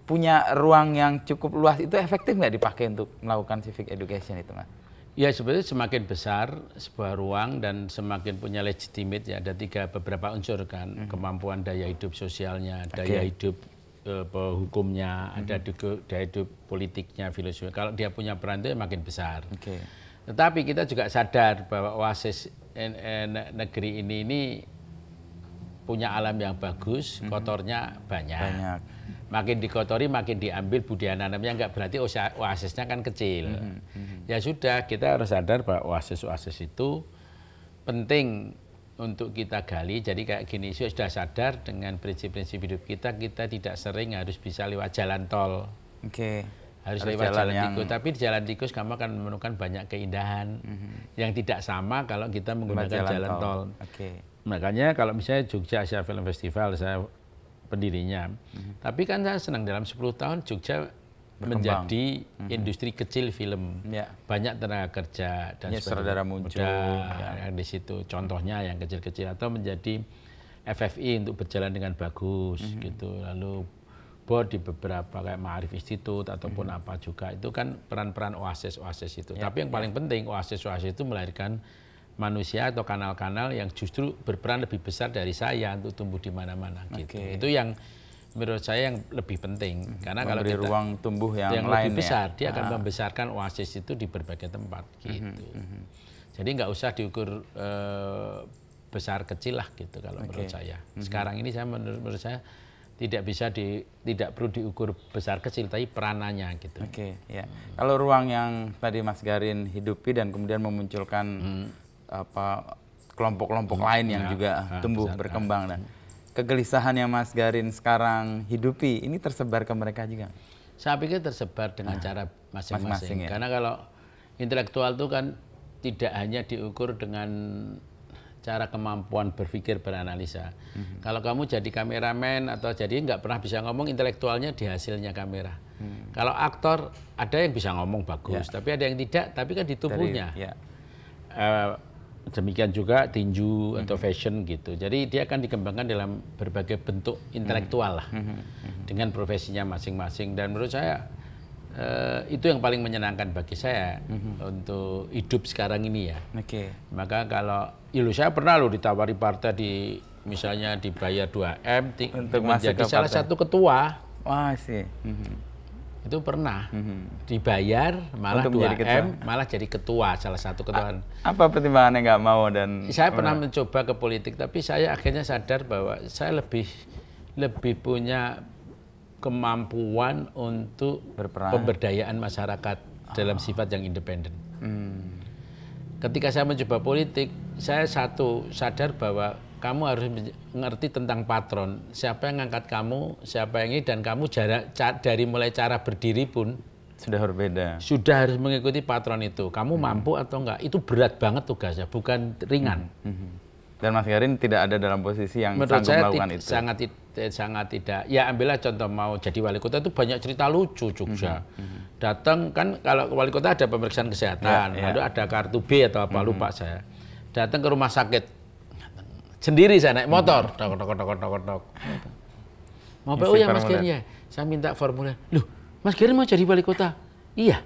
punya ruang yang cukup luas itu efektif nggak dipakai untuk melakukan civic education itu mas? Ya sebetulnya semakin besar sebuah ruang dan semakin punya legitimate ya ada tiga beberapa unsur kan mm -hmm. kemampuan daya hidup sosialnya, okay. daya hidup eh, hukumnya, mm -hmm. ada mhm. daya hidup politiknya, filosofi. Kalau dia punya peran itu ya makin besar. Okay. Tetapi kita juga sadar bahwa oasis negeri ini ini punya alam yang bagus, mhm. kotornya banyak. banyak. Makin dikotori, makin diambil budaya nanamnya nggak berarti oasisnya kan kecil. Mm -hmm. Ya sudah, kita harus sadar bahwa oasis-oasis itu penting untuk kita gali. Jadi kayak gini, sudah sadar dengan prinsip-prinsip hidup kita, kita tidak sering harus bisa lewat jalan tol. Oke. Okay. Harus, harus lewat jalan, jalan tikus. Tapi di jalan tikus kamu akan menemukan banyak keindahan mm -hmm. yang tidak sama kalau kita menggunakan jalan, jalan tol. tol. Okay. Makanya kalau misalnya Jogja Asia Film Festival saya pendirinya. Hmm. Tapi kan saya senang dalam 10 tahun Jogja Berkembang. menjadi hmm. industri kecil film. Yeah. Banyak tenaga kerja dan yeah, ya, saudara muncul ya. di situ. Contohnya yang kecil-kecil atau menjadi FFI untuk berjalan dengan bagus hmm. gitu. Lalu board di beberapa kayak Ma'arif Institute ataupun hmm. apa juga itu kan peran-peran oasis-oasis itu. Yeah. Tapi yang ya. paling yeah. penting oasis-oasis itu melahirkan manusia atau kanal-kanal yang justru berperan lebih besar dari saya untuk tumbuh di mana-mana okay. gitu. Itu yang menurut saya yang lebih penting mhm. karena Memberi kalau kita ruang tumbuh yang, yang lain lebih besar ya? dia akan ah. membesarkan oasis itu di berbagai tempat mhm, gitu. mm Hmm. Jadi nggak usah diukur e, besar kecil lah gitu kalau okay. menurut saya. Mhm. Sekarang ini saya menurut, menurut saya tidak bisa di tidak perlu diukur besar kecil tapi peranannya gitu. Oke, okay, ya. Hmm. Kalau ruang yang tadi Mas Garin hidupi dan kemudian memunculkan hmm apa kelompok-kelompok hmm. lain yang ya, juga nah, tumbuh bisa, berkembang dan nah, dan hmm. kegelisahan yang Mas Garin sekarang hidupi ini tersebar ke mereka juga. Saya pikir tersebar dengan nah, cara masing-masing. Ya. Karena kalau intelektual itu kan tidak hanya diukur dengan cara kemampuan berpikir beranalisa. Mm-hmm. Kalau kamu jadi kameramen atau jadi nggak pernah bisa ngomong intelektualnya di hasilnya kamera. Mm. Kalau aktor ada yang bisa ngomong bagus, yeah. tapi ada yang tidak. Tapi kan di tubuhnya. Dari, ya. yeah demikian juga tinju hmm. atau fashion gitu. Jadi dia akan dikembangkan dalam berbagai bentuk mhm. intelektual lah hmm. dengan profesinya masing-masing dan menurut saya Uh, itu yang paling menyenangkan bagi saya hmm untuk hidup sekarang ini ya. Oke. Okay. Maka kalau ilu ya saya pernah loh ditawari partai di misalnya dibayar 2 m untuk menjadi salah satu ketua. Wah oh, sih. hmm itu pernah mhm. dibayar malah dua m malah jadi ketua salah satu ketua. A apa pertimbangannya nggak mau dan? Saya pernah mencoba ke politik tapi saya akhirnya sadar bahwa saya lebih lebih punya kemampuan untuk Berperan. pemberdayaan masyarakat oh. dalam ah. sifat yang independen. Hmm. Ketika saya mencoba politik, saya satu sadar bahwa kamu harus mengerti tentang patron. Siapa yang ngangkat kamu, siapa yang ini, dan kamu jarak dari mulai cara berdiri pun sudah berbeda. Sudah harus mengikuti patron itu. Kamu hmm. mampu atau enggak? Itu berat banget tugasnya, bukan ringan. Hmm. hmm. hmm. Dan Mas Garin tidak ada dalam posisi yang Menurut sanggup saya melakukan itu. Sangat eh, sangat tidak. Ya ambillah contoh mau jadi wali kota itu banyak cerita lucu juga. mm Hmm. Datang kan kalau wali kota ada pemeriksaan kesehatan, yeah, ya. yeah. ada kartu B atau apa hmm. lupa saya. Datang ke rumah sakit sendiri saya naik motor. Hmm. Tok tok tok tok tok. Mau PU oh ya Mas ya? Saya minta formulir. Loh, Mas mau jadi wali kota? Iya.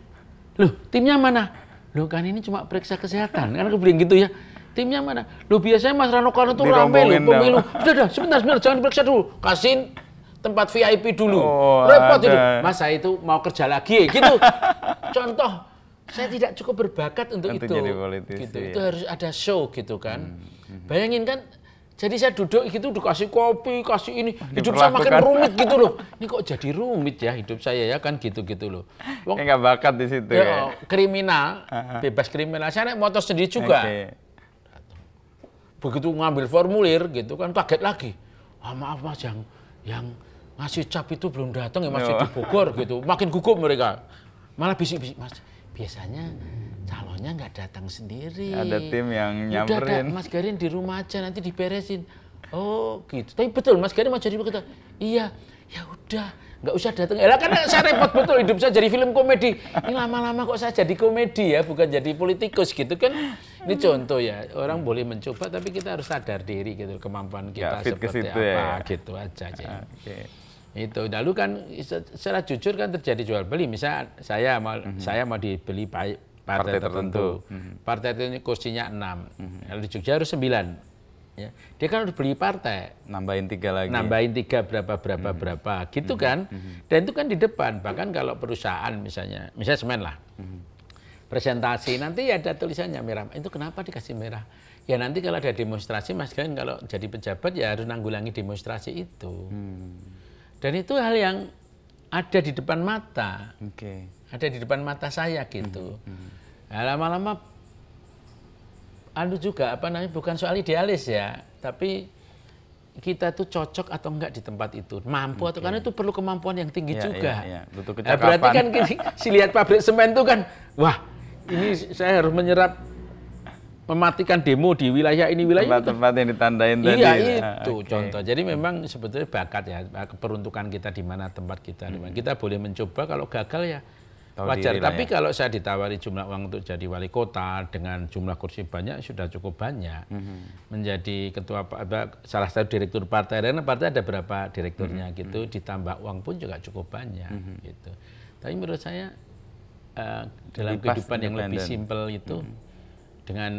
Loh, timnya mana? Loh, kan ini cuma periksa kesehatan. Kan aku gitu ya. Timnya mana? Loh, biasanya Mas Rano Karno tuh rame loh pemilu. Udah, udah, sebentar, sebentar. Jangan periksa dulu. Kasin tempat VIP dulu. Oh, Repot itu. Mas, saya itu mau kerja lagi. Eh, gitu. Contoh saya tidak cukup berbakat untuk, untuk itu. Jadi gitu. Itu ya. harus ada show gitu kan. Hmm. hmm. Bayangin kan jadi saya duduk gitu dikasih kopi, kasih ini. Hidup saya makin rumit gitu loh. Ini kok jadi rumit ya hidup saya ya kan gitu-gitu loh. Wong enggak bakat di situ ya. ya. Kriminal, bebas kriminal. Saya naik motor sendiri juga. Begitu ngambil formulir gitu kan kaget lagi. Ah, maaf Mas yang yang ngasih cap itu belum datang ya masih di Bogor gitu. Makin gugup mereka. Malah bisik-bisik Mas, biasanya calonnya nggak datang sendiri. Ada tim yang nyamperin. Udah, Mas Garin di rumah aja nanti diberesin. Oh gitu. Tapi betul Mas Garin mau jadi begitu. Iya. Ya udah, nggak usah datang. Ya kan saya repot betul hidup saya jadi film komedi. Ini lama-lama kok saya jadi komedi ya, bukan jadi politikus gitu kan. Ini contoh ya, orang boleh mencoba tapi kita harus sadar diri gitu kemampuan ya, kita ya, seperti apa ya. gitu aja. Jadi. Ah, okay itu lalu kan secara jujur kan terjadi jual beli misal saya mau mm -hmm. saya mau dibeli partai, partai tertentu. tertentu. Hmm. Hmm. Partai tertentu kursinya 6. Hmm. Kalau di Jogja harus 9. Ya. Dia kan harus beli partai. Nambahin tiga lagi. Nambahin tiga berapa berapa hmm. berapa, gitu hmm. kan. Hmm. Dan itu kan di depan. Bahkan kalau perusahaan misalnya, misalnya semen lah, hmm. presentasi nanti ya ada tulisannya merah. Itu kenapa dikasih merah? Ya nanti kalau ada demonstrasi, Mas Glenn kalau jadi pejabat ya harus nanggulangi demonstrasi itu. Hmm. Dan itu hal yang ada di depan mata. Okay. Ada di depan mata saya gitu. Hmm. Hmm. Nah, lama-lama anu juga apa namanya bukan soal idealis ya, tapi kita tuh cocok atau enggak di tempat itu, mampu okay. atau karena itu perlu kemampuan yang tinggi ya, juga. Ya, ya. Butuh nah, berarti kan gini, si lihat pabrik semen tuh kan, wah ini saya harus menyerap mematikan demo di wilayah ini wilayah tempat-tempat yang ditandain iya, tadi. Iya itu okay. contoh. Jadi memang sebetulnya bakat ya peruntukan kita di mana tempat kita. Hmm. Kita boleh mencoba kalau gagal ya wajar. Tapi ya. kalau saya ditawari jumlah uang untuk jadi wali kota dengan jumlah kursi banyak sudah cukup banyak. Mm -hmm. Menjadi ketua apa, salah satu direktur partai karena partai ada berapa direkturnya mm -hmm. gitu, mhm. ditambah uang pun juga cukup banyak mm -hmm. gitu. Tapi menurut saya uh, dalam Dipas kehidupan yang lebih simpel itu mm -hmm. dengan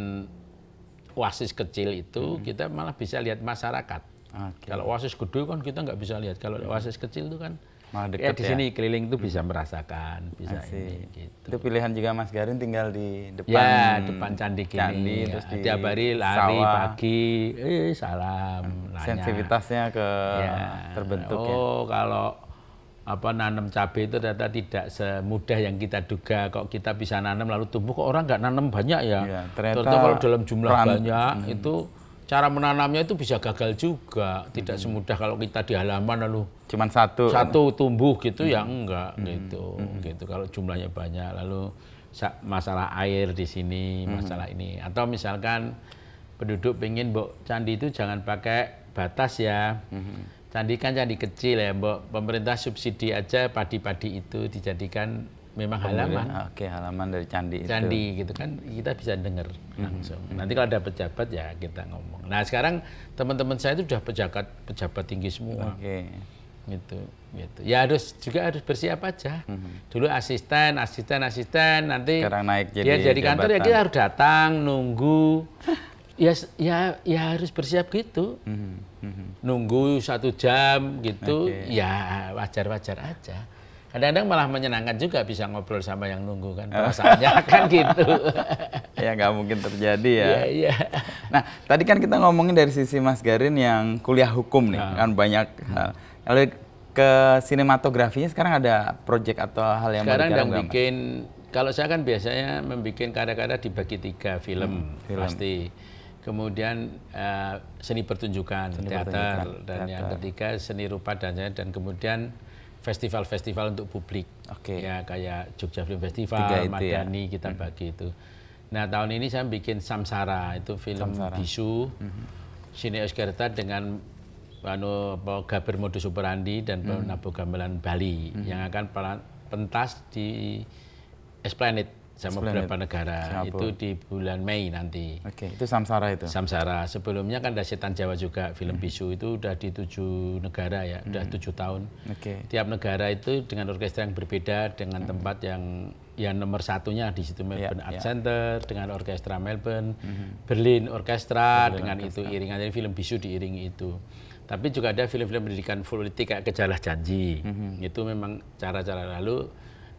wasis kecil itu mm -hmm. kita malah bisa lihat masyarakat. Okay. Kalau wasis gede kan kita nggak bisa lihat. Kalau mm wasis kecil itu kan Malah ya, deket ya di sini ya? keliling itu bisa hmm. merasakan, bisa Asik. ini gitu. Itu pilihan juga Mas Garin tinggal di depan ya, depan candi gini. Candi, ya. terus di hari lari sawah. pagi, eh salam. Hmm, Sensitivitasnya ke ya. terbentuk ya. oh, ya. kalau apa nanam cabai itu ternyata tidak semudah yang kita duga. Kok kita bisa nanam lalu tumbuh, kok orang nggak nanam banyak ya? ya ternyata, ternyata kalau dalam jumlah peran, banyak hmm. itu cara menanamnya itu bisa gagal juga. Tidak hmm. semudah kalau kita di halaman lalu cuman satu satu tumbuh gitu ya, hmm. ya enggak hmm. gitu. Hmm. Gitu kalau jumlahnya banyak lalu masalah air di sini, hmm. masalah ini atau misalkan penduduk pengen mbok candi itu jangan pakai batas ya. Hmm. Candi kan candi kecil ya, mbok pemerintah subsidi aja padi-padi itu dijadikan memang halaman. Oke, halaman dari candi itu. Candi gitu kan kita bisa dengar hmm. langsung. -hmm. Nanti kalau ada pejabat ya kita ngomong. Nah, sekarang teman-teman saya itu sudah pejabat pejabat tinggi semua. Oke. Okay. Gitu, gitu. Ya harus juga harus bersiap aja. -hmm. Dulu asisten, asisten, asisten, nanti sekarang naik jadi dia jadi kantor ya kita harus datang, nunggu. ya ya ya harus bersiap gitu mm -hmm. nunggu satu jam gitu okay. ya wajar wajar aja Kadang-kadang malah menyenangkan juga bisa ngobrol sama yang nunggu kan perasaannya kan gitu. ya nggak mungkin terjadi ya. Iya. yeah. Nah tadi kan kita ngomongin dari sisi Mas Garin yang kuliah hukum nih nah. kan banyak hal. Kalau ke sinematografinya sekarang ada proyek atau hal yang sekarang yang bikin kalau saya kan biasanya membuat kadang-kadang dibagi tiga film, hmm, film. pasti kemudian uh, seni pertunjukan seni teater pertunjukan, dan teater. yang ketiga seni rupa dan dan kemudian festival-festival untuk publik. Oke. Okay. Ya kayak Jogja Film Festival, ya. Madani ya. kita hmm. bagi itu. Nah, tahun ini saya bikin Samsara, itu film Samsara. bisu. Mm -hmm. dengan anu Gaber Modus Superandi dan mm -hmm. Nabu Gamelan Bali -hmm. yang akan pentas di Esplanade sama beberapa negara Singapura. itu di bulan Mei nanti. Oke, okay, itu Samsara itu. Samsara. Sebelumnya kan ada Setan Jawa juga film hmm. bisu itu udah di tujuh negara ya, udah hmm. tujuh tahun. Oke. Okay. Tiap negara itu dengan orkestra yang berbeda, dengan hmm. tempat yang yang nomor satunya di situ ya, Melbourne yeah, Art yeah. Center dengan orkestra Melbourne, hmm. Berlin orkestra Berlin dengan orkestra. itu iringan jadi film bisu diiringi itu. Tapi juga ada film-film pendidikan politik kayak Kejalah Janji. Hmm. Itu memang cara-cara lalu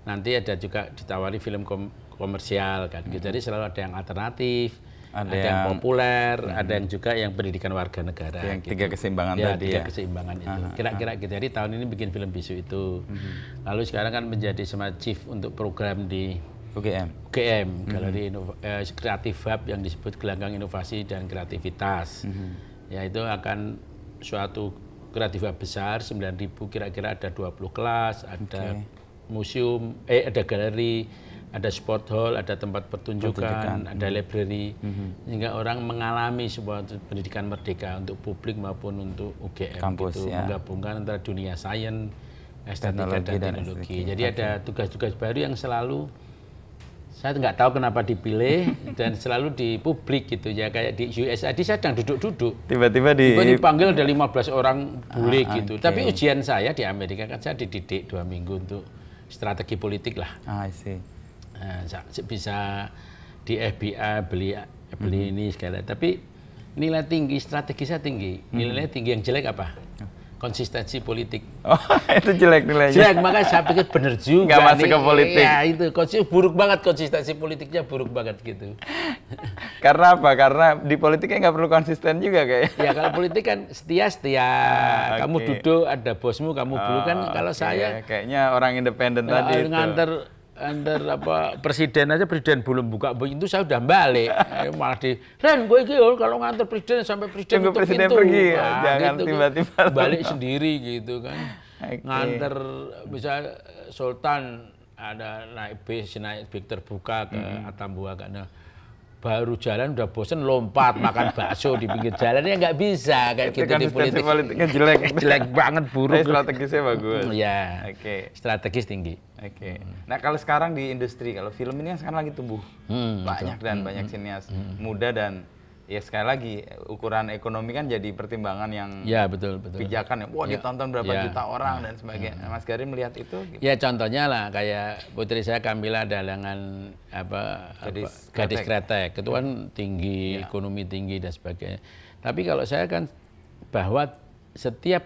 nanti ada juga ditawari film kom komersial kan gitu. Jadi selalu ada yang alternatif, ada, ada yang, yang populer, hmm. ada yang juga yang pendidikan warga negara. Yang gitu. tiga keseimbangan ya, tadi tiga ya. keseimbangan itu. Kira-kira gitu. Jadi tahun ini bikin film bisu itu. Hmm. Lalu sekarang kan menjadi semacam chief untuk program di UGM. UGM, Galeri Inova eh, Kreatif Hub yang disebut Gelanggang Inovasi dan Kreativitas. Hmm. Ya itu akan suatu kreatif hub besar 9000 kira-kira ada 20 kelas, ada okay. museum, eh ada galeri ada sport hall, ada tempat pertunjukan, pertunjukan. ada hmm. library, hmm. sehingga orang mengalami sebuah pendidikan merdeka untuk publik maupun untuk UGM gitu. Kampus, gitu, ya. menggabungkan antara dunia sains, estetika teknologi dan, dan teknologi. Jadi okay. ada tugas-tugas baru yang selalu saya nggak tahu kenapa dipilih dan selalu di publik gitu ya kayak di USA saya sedang duduk-duduk tiba-tiba di tiba dipanggil ada 15 orang bule ah, gitu okay. tapi ujian saya di Amerika kan saya dididik dua minggu untuk strategi politik lah ah, I see Nah, bisa di FBA beli beli mhm. ini segala tapi nilai tinggi strategisnya tinggi mhm. nilainya tinggi yang jelek apa konsistensi politik oh itu jelek nilainya jelek makanya saya pikir bener juga nggak masuk ke politik ya itu buruk banget konsistensi politiknya buruk banget gitu karena apa karena di politiknya nggak perlu konsisten juga kayak ya kalau politik kan setia setia ah, kamu duduk ada bosmu kamu kan. oh, kan kalau okay. saya kayaknya orang independen tadi nganter antar apa presiden aja presiden belum buka pintu saya udah balik eh, malah di Ren gue gitu kalau ngantar presiden sampai presiden itu presiden pintu. pergi ya? Nah, jangan gitu kan. tiba-tiba gitu, balik sendiri gitu kan okay. ngantar bisa Sultan ada naik bis naik bis terbuka ke mm-hmm. Atambua kan baru jalan udah bosen lompat makan bakso di pinggir jalan ya nggak bisa kayak gitu di politik politiknya jelek jelek banget buruk strategisnya bagus ya okay. strategis tinggi Oke. Okay. Hmm. Nah kalau sekarang di industri kalau film ini kan sekarang lagi tumbuh hmm, banyak betul. dan hmm, banyak hmm, sinias hmm, hmm. muda dan ya sekali lagi ukuran ekonomi kan jadi pertimbangan yang ya betul betul pijakan ya wah ya, ditonton berapa ya, juta orang ya, dan sebagainya Hmm. Mas Gary melihat itu gitu. ya contohnya lah kayak putri saya Kamila Dalangan apa gadis apa, gadis kretek itu kan tinggi ya. ekonomi tinggi dan sebagainya tapi kalau saya kan bahwa setiap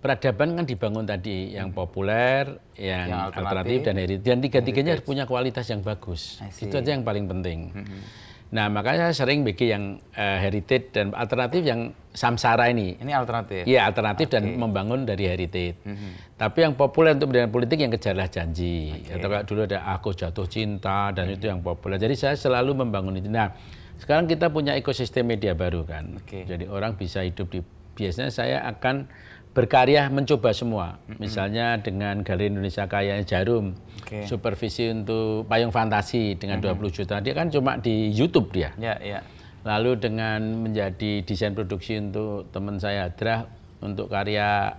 peradaban kan dibangun tadi yang hmm. populer, yang, yang alternatif, alternatif dan heritage dan tiga-tiganya harus punya kualitas yang bagus. Itu aja yang paling penting. Hmm, hmm. Nah, makanya sering bikin yang uh, heritage dan alternatif yang samsara ini. Ini alternatif. Iya, alternatif okay. dan membangun dari heritage. -hmm. Tapi yang populer untuk pendidikan politik yang kejarlah janji. Okay. Atau dulu ada aku jatuh cinta dan -hmm. itu yang populer. Jadi saya selalu membangun itu. Nah, sekarang kita punya ekosistem media baru kan. Okay. Jadi orang bisa hidup di biasanya saya akan berkarya mencoba semua. Misalnya dengan Galeri Indonesia Kaya Jarum, okay. supervisi untuk payung fantasi dengan mm -hmm. 20 juta. Dia kan cuma di YouTube dia. Yeah, yeah. Lalu dengan menjadi desain produksi untuk teman saya Drah untuk karya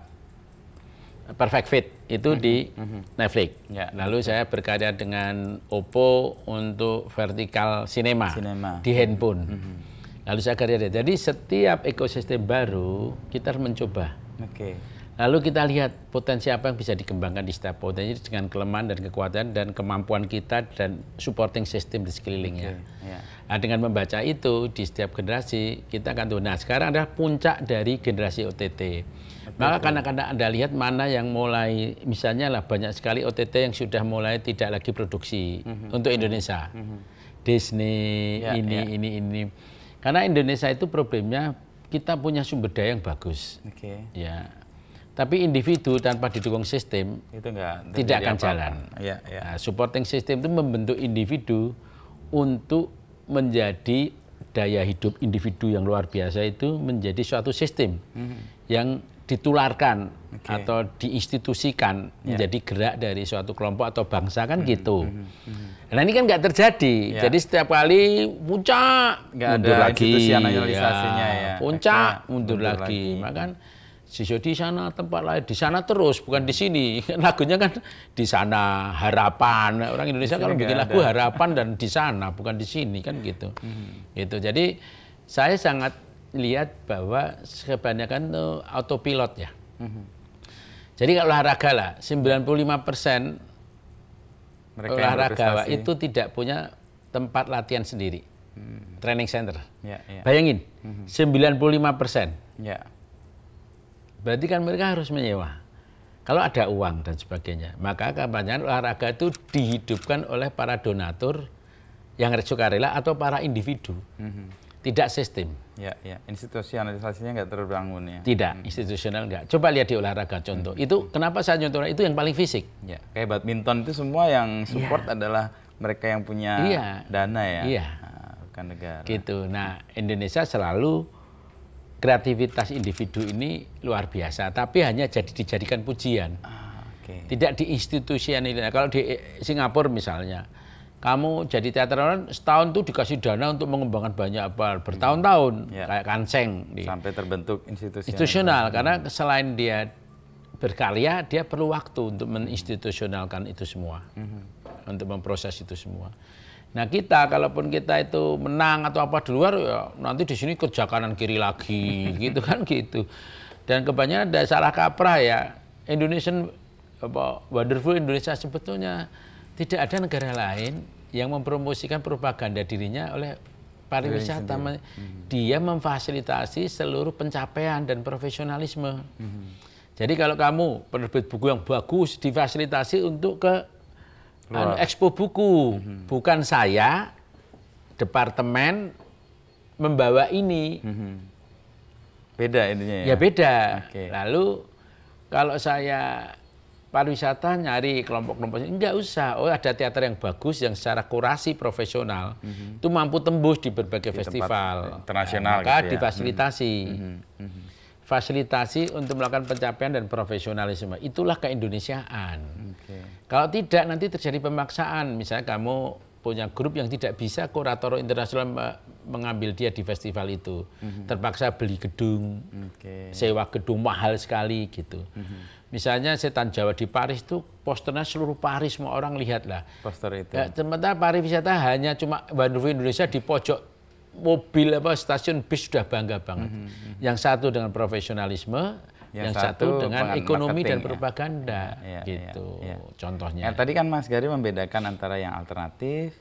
Perfect Fit itu mm -hmm. di mm -hmm. Netflix. Yeah. Lalu saya berkarya dengan Oppo untuk vertikal cinema, cinema. di handphone. Mm -hmm. Lalu saya karya. Jadi setiap ekosistem baru kita harus mencoba Oke. Lalu kita lihat potensi apa yang bisa dikembangkan di setiap potensi dengan kelemahan dan kekuatan dan kemampuan kita dan supporting system di sekelilingnya. Okay. Iya. Yeah. Nah, dengan membaca itu di setiap generasi kita akan tahu. Nah sekarang adalah puncak dari generasi OTT. Okay. Maka karena kadang Anda lihat mana yang mulai, misalnya lah banyak sekali OTT yang sudah mulai tidak lagi produksi mm -hmm. untuk Indonesia. Mm -hmm. Disney, yeah, ini, yeah. ini, ini. Karena Indonesia itu problemnya kita punya sumber daya yang bagus. Oke. Okay. Ya. Tapi individu tanpa didukung sistem itu enggak tidak akan apa. jalan. Ya, ya. Nah, supporting sistem itu membentuk individu untuk menjadi daya hidup individu yang luar biasa itu menjadi suatu sistem mm -hmm. yang ditularkan okay. atau diinstitusikan yeah. menjadi gerak dari suatu kelompok atau bangsa kan mm -hmm. gitu. Mm -hmm. Nah ini kan nggak terjadi. Yeah. Jadi setiap kali puncak gak mundur ada lagi, ya, ya. puncak mundur, mundur lagi. lagi. Makan Siso di sana tempat lain di sana terus bukan di sini lagunya kan di sana harapan orang Indonesia kalau bikin ada. lagu harapan dan di sana bukan di sini kan gitu mm -hmm. gitu jadi saya sangat lihat bahwa kebanyakan itu autopilot ya. Mm-hmm. Jadi kalau olahraga lah, 95 persen Mereka olahraga itu tidak punya tempat latihan sendiri. Hmm. Training center. Yeah, yeah. Bayangin, mm-hmm. 95 persen. Yeah. Berarti kan mereka harus menyewa. Kalau ada uang dan sebagainya, maka kebanyakan olahraga itu dihidupkan oleh para donatur yang sukarela atau para individu, mm-hmm. tidak sistem. Ya, ya. Institusionalisasinya nggak terbangun ya. Tidak, hmm. institusional nggak. Coba lihat di olahraga contoh. Hmm. Itu kenapa saya contohnya itu yang paling fisik. Ya, kayak badminton itu semua yang iya. support ya. adalah mereka yang punya ya. dana ya. Iya. Nah, bukan negara. Gitu. Nah, Indonesia selalu kreativitas individu ini luar biasa, tapi hanya jadi dijadikan pujian. Ah, okay. Tidak diinstitusionalisasi. Kalau di Singapura misalnya, kamu jadi teateran setahun tuh dikasih dana untuk mengembangkan banyak apa bertahun-tahun ya. kayak kanseng di sampai terbentuk institusional. Institusional karena selain dia berkarya dia perlu waktu untuk meninstitusionalkan itu semua. Mm -hmm. Untuk memproses itu semua. Nah kita, kalaupun kita itu menang atau apa di luar, ya nanti di sini kerja kanan kiri lagi, gitu kan gitu. Dan kebanyakan ada salah kaprah ya, Indonesian apa, wonderful Indonesia sebetulnya tidak ada negara lain yang mempromosikan propaganda dirinya oleh pariwisata. Dia, hmm. dia memfasilitasi seluruh pencapaian dan profesionalisme. Hmm. Jadi kalau kamu penerbit buku yang bagus difasilitasi untuk ke anu, Luar. expo buku, hmm. bukan saya departemen membawa ini. Hmm. Beda intinya ya. Ya beda. Okay. Lalu kalau saya pariwisata nyari kelompok-kelompok enggak usah oh ada teater yang bagus yang secara kurasi profesional mm -hmm. itu mampu tembus di berbagai di festival ya, internasional nah, maka gitu ya. difasilitasi Mm -hmm. fasilitasi untuk melakukan pencapaian dan profesionalisme itulah keindonesiaan okay. kalau tidak nanti terjadi pemaksaan misalnya kamu punya grup yang tidak bisa kurator internasional mengambil dia di festival itu mm -hmm. terpaksa beli gedung okay. sewa gedung mahal sekali gitu mm -hmm Misalnya setan Jawa di Paris itu posternya seluruh Paris semua orang lihat lah. Poster itu. Ya, sementara wisata hanya cuma Bandung Indonesia di pojok mobil apa stasiun bis sudah bangga banget. Mm -hmm. Yang satu dengan profesionalisme, yang, yang satu, dengan ekonomi dan ya. propaganda ya, ya, gitu. Ya, ya. Contohnya. Ya, tadi kan Mas Gary membedakan antara yang alternatif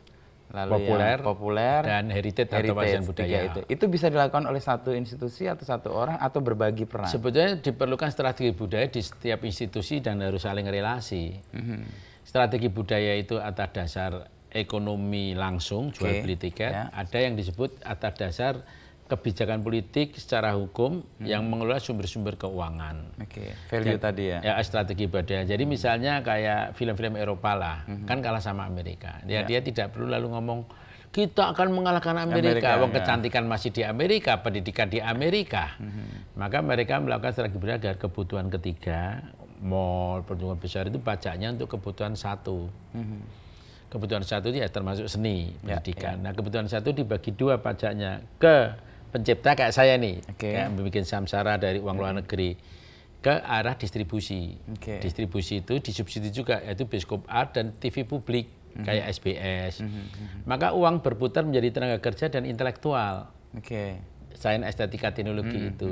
lalu populer, yang populer dan heritage, heritage atau warisan budaya iya, itu. Itu bisa dilakukan oleh satu institusi atau satu orang atau berbagi peran. Sebetulnya diperlukan strategi budaya di setiap institusi dan harus saling relasi. Mm -hmm. Strategi budaya itu atas dasar ekonomi langsung jual beli tiket, yeah. ada yang disebut atas dasar kebijakan politik secara hukum hmm. yang mengelola sumber-sumber keuangan. Oke, okay. value Dan, tadi ya. Ya, strategi badai. Jadi hmm. misalnya kayak film-film Eropa lah, hmm. kan kalah sama Amerika. Dia ya. dia tidak perlu lalu ngomong kita akan mengalahkan Amerika. Amerika Wong ya. kecantikan masih di Amerika, pendidikan di Amerika. Hmm. Maka mereka melakukan strategi budaya agar kebutuhan ketiga, mall, pertumbuhan besar itu pajaknya untuk kebutuhan satu. Hmm kebutuhan satu ya termasuk seni ya, pendidikan. ya. Nah kebutuhan satu dibagi dua pajaknya ke pencipta kayak saya nih, okay. kayak membuat samsara dari uang luar hmm. negeri ke arah distribusi. Okay. Distribusi itu disubsidi juga, yaitu biskop art dan TV publik mm -hmm. kayak SBS. Mm hmm, hmm, -hmm. Maka uang berputar menjadi tenaga kerja dan intelektual. Okay. Sains estetika teknologi mm -hmm. itu.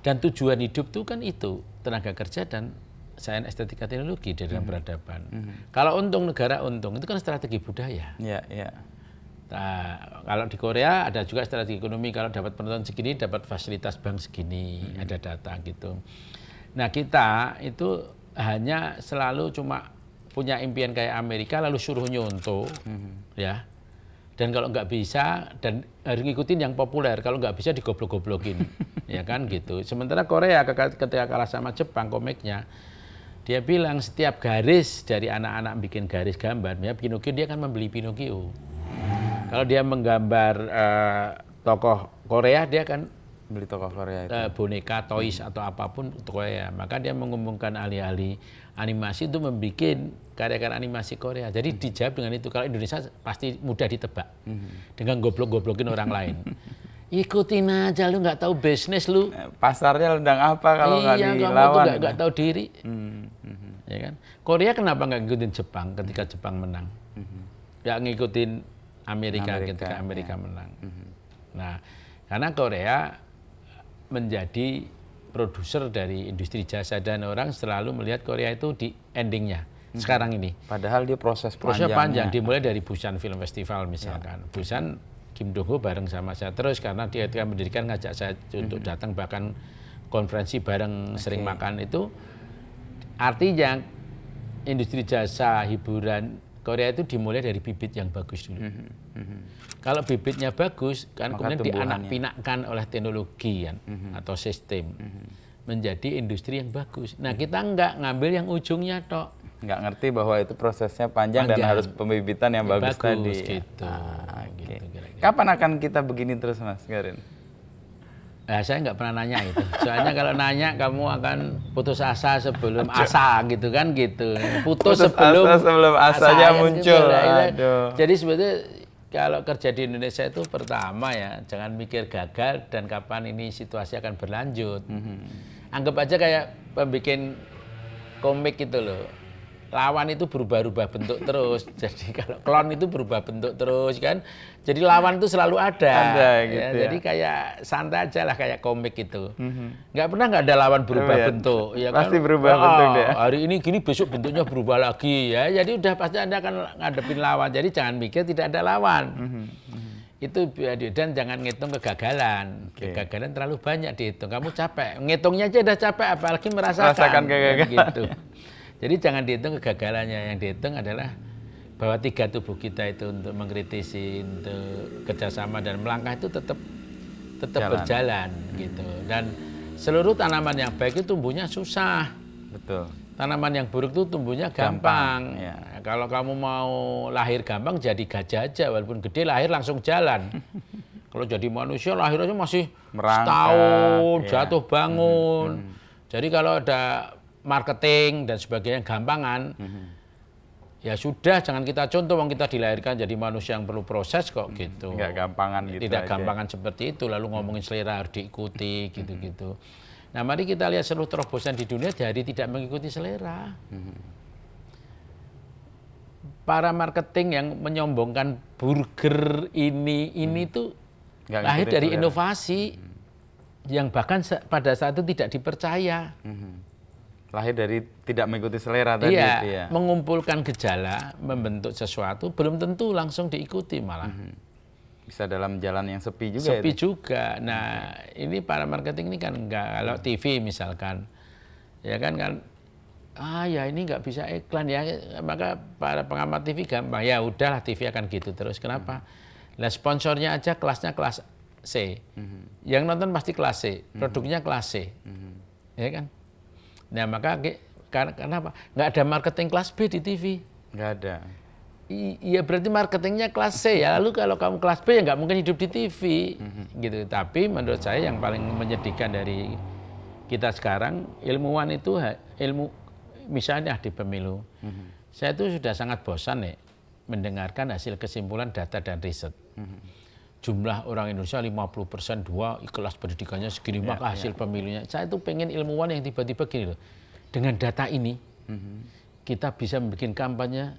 Dan tujuan hidup itu kan itu, tenaga kerja dan sains estetika teknologi dari dalam mm -hmm. peradaban. Mm -hmm. Kalau untung negara untung, itu kan strategi budaya. Yeah, yeah. Nah, kalau di Korea ada juga strategi ekonomi kalau dapat penonton segini dapat fasilitas bank segini hmm. ada data gitu. Nah kita itu hanya selalu cuma punya impian kayak Amerika lalu suruh nyontoh hmm. ya. Dan kalau nggak bisa dan harus ngikutin yang populer kalau nggak bisa digoblok-goblokin ya kan gitu. Sementara Korea ketika kalah sama Jepang komiknya dia bilang setiap garis dari anak-anak bikin garis gambar, ya Pinocchio dia akan membeli Pinocchio. Kalau dia menggambar uh, tokoh Korea, dia kan beli tokoh Korea itu. Uh, boneka, toys hmm. atau apapun untuk Korea. Maka dia mengumumkan alih-alih animasi itu membuat karya-karya animasi Korea. Jadi hmm. dijawab dengan itu. Kalau Indonesia pasti mudah ditebak hmm. dengan goblok-goblokin orang lain. Ikutin aja lu nggak tahu bisnis lu. Eh, pasarnya rendang apa kalau nggak iya, dilawan? Iya, kamu nggak tahu diri. Hmm. Ya kan? Korea kenapa nggak ngikutin Jepang ketika Jepang menang? Mhm. Nggak hmm. ngikutin Amerika, Amerika ketika ya. Amerika ya. menang. Mhm. Nah, karena Korea menjadi produser dari industri jasa dan orang selalu melihat Korea itu di endingnya mhm. sekarang ini. Padahal dia proses Proses panjang. Dimulai dari Busan Film Festival misalkan. Ya. Busan Kim Dong Ho bareng sama saya terus karena dia ketika mhm. mendirikan ngajak saya untuk hmm. datang bahkan konferensi bareng okay. sering makan itu artinya industri jasa hiburan Korea itu dimulai dari bibit yang bagus dulu. Mm -hmm. Mm -hmm. Kalau bibitnya bagus, kan Maka kemudian dianak oleh teknologi kan, mm -hmm. atau sistem. Mm -hmm. Menjadi industri yang bagus. Nah, mm -hmm. kita nggak ngambil yang ujungnya, toh. Nggak ngerti bahwa itu prosesnya panjang, panjang. dan harus pembibitan yang, ya, bagus, bagus tadi. Gitu. Ah, gitu. Kira -kira. Kapan akan kita begini terus, Mas Garin? Nah, saya nggak pernah nanya itu. Soalnya kalau nanya kamu akan putus asa sebelum asa gitu kan gitu. Putus, putus sebelum asa sebelum asanya asa, gitu. muncul. Gitu, Aduh. Jadi sebetulnya kalau kerja di Indonesia itu pertama ya jangan mikir gagal dan kapan ini situasi akan berlanjut. Mm -hmm. Anggap aja kayak pembikin komik gitu loh lawan itu berubah-ubah bentuk terus. Jadi kalau klon itu berubah bentuk terus kan. Jadi lawan itu selalu ada. ada ya, gitu ya, ya. Jadi kayak santai aja lah kayak komik itu. Mhm. Nggak pernah nggak ada lawan berubah ya. bentuk. Ya kan? pasti kan? berubah oh, bentuk deh. Hari ini gini besok bentuknya berubah lagi ya. Jadi udah pasti anda akan ngadepin lawan. Jadi jangan mikir tidak ada lawan. Mhm, mhm. Itu dan jangan ngitung kegagalan. Okay. Kegagalan terlalu banyak dihitung. Kamu capek. Ngitungnya aja udah capek apalagi merasakan. Merasakan kegagalan. Kan gitu. Jadi jangan dihitung kegagalannya, yang dihitung adalah bahwa tiga tubuh kita itu untuk mengkritisi, untuk kerjasama dan melangkah itu tetap tetap Jalan. berjalan gitu. Dan seluruh tanaman yang baik itu tumbuhnya susah. Betul. Tanaman yang buruk itu tumbuhnya gampang. gampang ya. kalau kamu mau lahir gampang jadi gajah aja, walaupun gede lahir langsung jalan. kalau jadi manusia lahir aja masih Merangka, setahun, ya. jatuh bangun. Hmm, hmm. Jadi kalau ada marketing dan sebagainya gampangan, hmm. ya sudah jangan kita contoh, wong kita dilahirkan jadi manusia yang perlu proses kok hmm. gitu. tidak gampangan gitu. Tidak aja. gampangan seperti itu, lalu ngomongin selera harus diikuti hmm. gitu-gitu. Nah mari kita lihat seluruh terobosan di dunia dari tidak mengikuti selera. Hmm. Para marketing yang menyombongkan burger ini ini tuh Gak lahir dari selera. inovasi yang bahkan pada saat itu tidak dipercaya. -hmm lahir dari tidak mengikuti selera tadi iya, ya. mengumpulkan gejala membentuk sesuatu belum tentu langsung diikuti malah mm -hmm. bisa dalam jalan yang sepi juga sepi ya, juga nah mm ini para marketing ini kan enggak kalau TV misalkan ya kan kan ah ya ini enggak bisa iklan ya maka para pengamat TV gampang ya udahlah TV akan gitu terus kenapa mm -hmm. nah sponsornya aja kelasnya kelas C mm -hmm. yang nonton pasti kelas C mhm. produknya kelas C mm -hmm. ya kan Nah maka karena kenapa? Nggak ada marketing kelas B di TV. Nggak ada. Iya berarti marketingnya kelas C ya. Lalu kalau kamu kelas B ya nggak mungkin hidup di TV mm-hmm. gitu. Tapi menurut saya yang paling menyedihkan dari kita sekarang ilmuwan itu ilmu misalnya di pemilu. Mm-hmm. Saya itu sudah sangat bosan ya mendengarkan hasil kesimpulan data dan riset. Mm-hmm jumlah orang Indonesia 50% persen dua kelas pendidikannya segini ya, maka iya. hasil ya. pemilunya saya itu pengen ilmuwan yang tiba-tiba gini loh dengan data ini mm -hmm. kita bisa membuat kampanye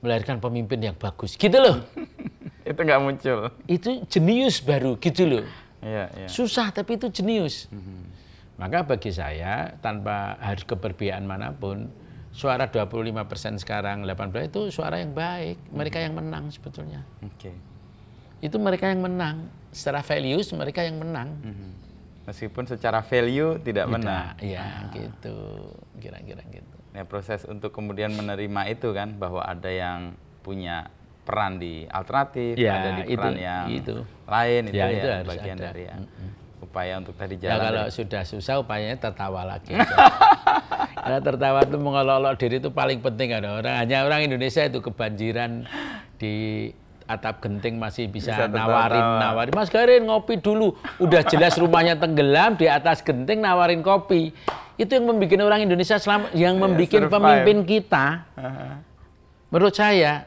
melahirkan pemimpin yang bagus gitu loh itu nggak muncul itu jenius baru gitu loh ya, ya. susah tapi itu jenius mm -hmm. maka bagi saya tanpa harus keberbedaan manapun suara 25% persen sekarang 18 itu suara yang baik mereka mm-hmm. yang menang sebetulnya oke okay itu mereka yang menang. Secara values mereka yang menang. Mm-hmm. Meskipun secara value tidak, tidak menang. Iya, ah. gitu. Kira-kira gitu. Ya, proses untuk kemudian menerima itu kan bahwa ada yang punya peran di alternatif, ya, ada di peran itu, yang itu. lain ya, itu ya, ya itu harus bagian ada. dari ya. upaya untuk tadi ya, jalan. Ya, kalau dari... sudah susah upayanya tertawa lagi. Karena tertawa itu mengolok-olok diri itu paling penting kan orang hanya orang Indonesia itu kebanjiran di atap genting masih bisa, bisa nawarin eh. nawarin Mas Garin ngopi dulu udah jelas rumahnya tenggelam di atas genting nawarin kopi itu yang membuat orang Indonesia selama yang iya, membuat yeah, pemimpin kita menurut saya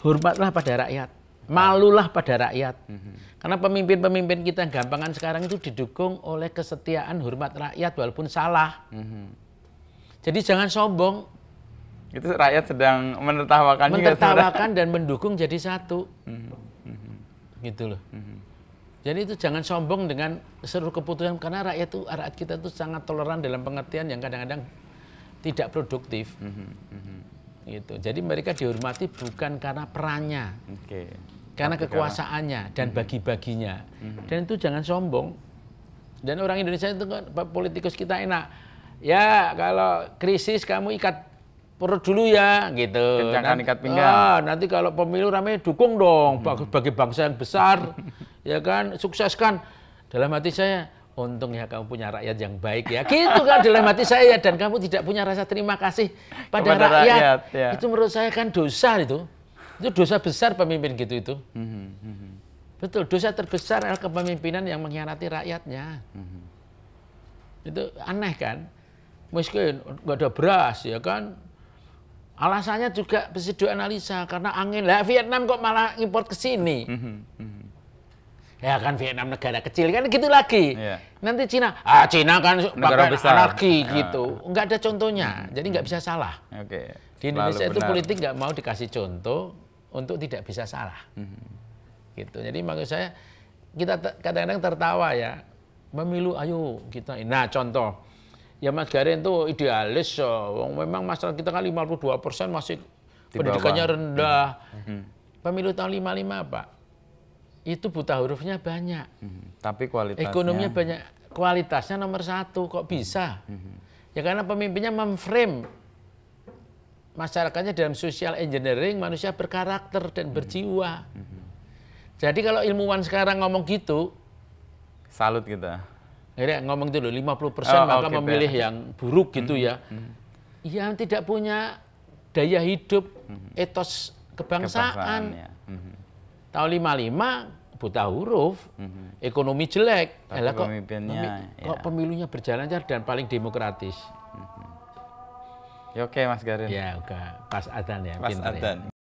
hormatlah pada rakyat malulah pada rakyat mhm. karena pemimpin-pemimpin kita yang gampangan sekarang itu didukung oleh kesetiaan hormat rakyat walaupun salah mhm. jadi jangan sombong itu rakyat sedang menertawakan menertawakan dan mendukung jadi satu hmm gitu loh hmm jadi itu jangan sombong dengan seluruh keputusan karena rakyat itu rakyat kita itu sangat toleran dalam pengertian yang kadang-kadang tidak produktif mm-hmm. gitu jadi mereka dihormati bukan karena perannya okay. karena Tapi kekuasaannya karena... dan mm-hmm. bagi-baginya mm-hmm. dan itu jangan sombong dan orang Indonesia itu kan politikus kita enak ya kalau krisis kamu ikat perut dulu ya gitu. Kencangkan ikat pinggang. Ah, nanti kalau pemilu ramai dukung dong hmm. bagi bangsa yang besar ya kan sukseskan. Dalam hati saya untung ya kamu punya rakyat yang baik ya. Gitu kan dalam hati saya dan kamu tidak punya rasa terima kasih pada Kepada rakyat. rakyat ya. Itu menurut saya kan dosa itu. Itu dosa besar pemimpin gitu itu. hmm. Betul, dosa terbesar adalah kepemimpinan yang mengkhianati rakyatnya. Hmm. Itu aneh kan? Miskin, nggak ada beras ya kan, Alasannya juga bisa analisa karena angin. Lah Vietnam kok malah impor ke sini. Mhm, mhm. Ya kan Vietnam negara kecil kan gitu lagi. Yeah. Nanti Cina, ah Cina kan negara besar. anarki yeah. gitu. Enggak ada contohnya. Mm Jadi mhm. nggak bisa salah. Okay. Di Indonesia Lalu itu benar. politik nggak mau dikasih contoh untuk tidak bisa salah. Mm Gitu. Jadi maksud saya kita kadang-kadang tertawa ya. Memilu ayo kita. Nah, contoh ya Mas Garin itu idealis so. Ya. memang masyarakat kita kan 52 persen masih Di pendidikannya bawah. rendah hmm. hmm. pemilu tahun 55 Pak itu buta hurufnya banyak hmm. tapi kualitasnya ekonominya banyak kualitasnya nomor satu kok hmm. bisa hmm. hmm. ya karena pemimpinnya memframe masyarakatnya dalam social engineering manusia berkarakter dan berjiwa jadi kalau ilmuwan sekarang ngomong gitu salut kita akhirnya ngomong itu loh 50 persen oh, maka okay, memilih bad. yang buruk gitu mm -hmm. ya hmm. hmm. Iya, yang tidak punya daya hidup hmm. hmm. etos kebangsaan, kebangsaan ya. hmm. hmm. tahun 55 buta huruf hmm. ekonomi jelek Elah, kok, pemimpinnya, pemi ya. kok pemilunya berjalan lancar dan paling demokratis hmm. ya oke okay, Mas Garin ya oke pas adan ya pas adan ya.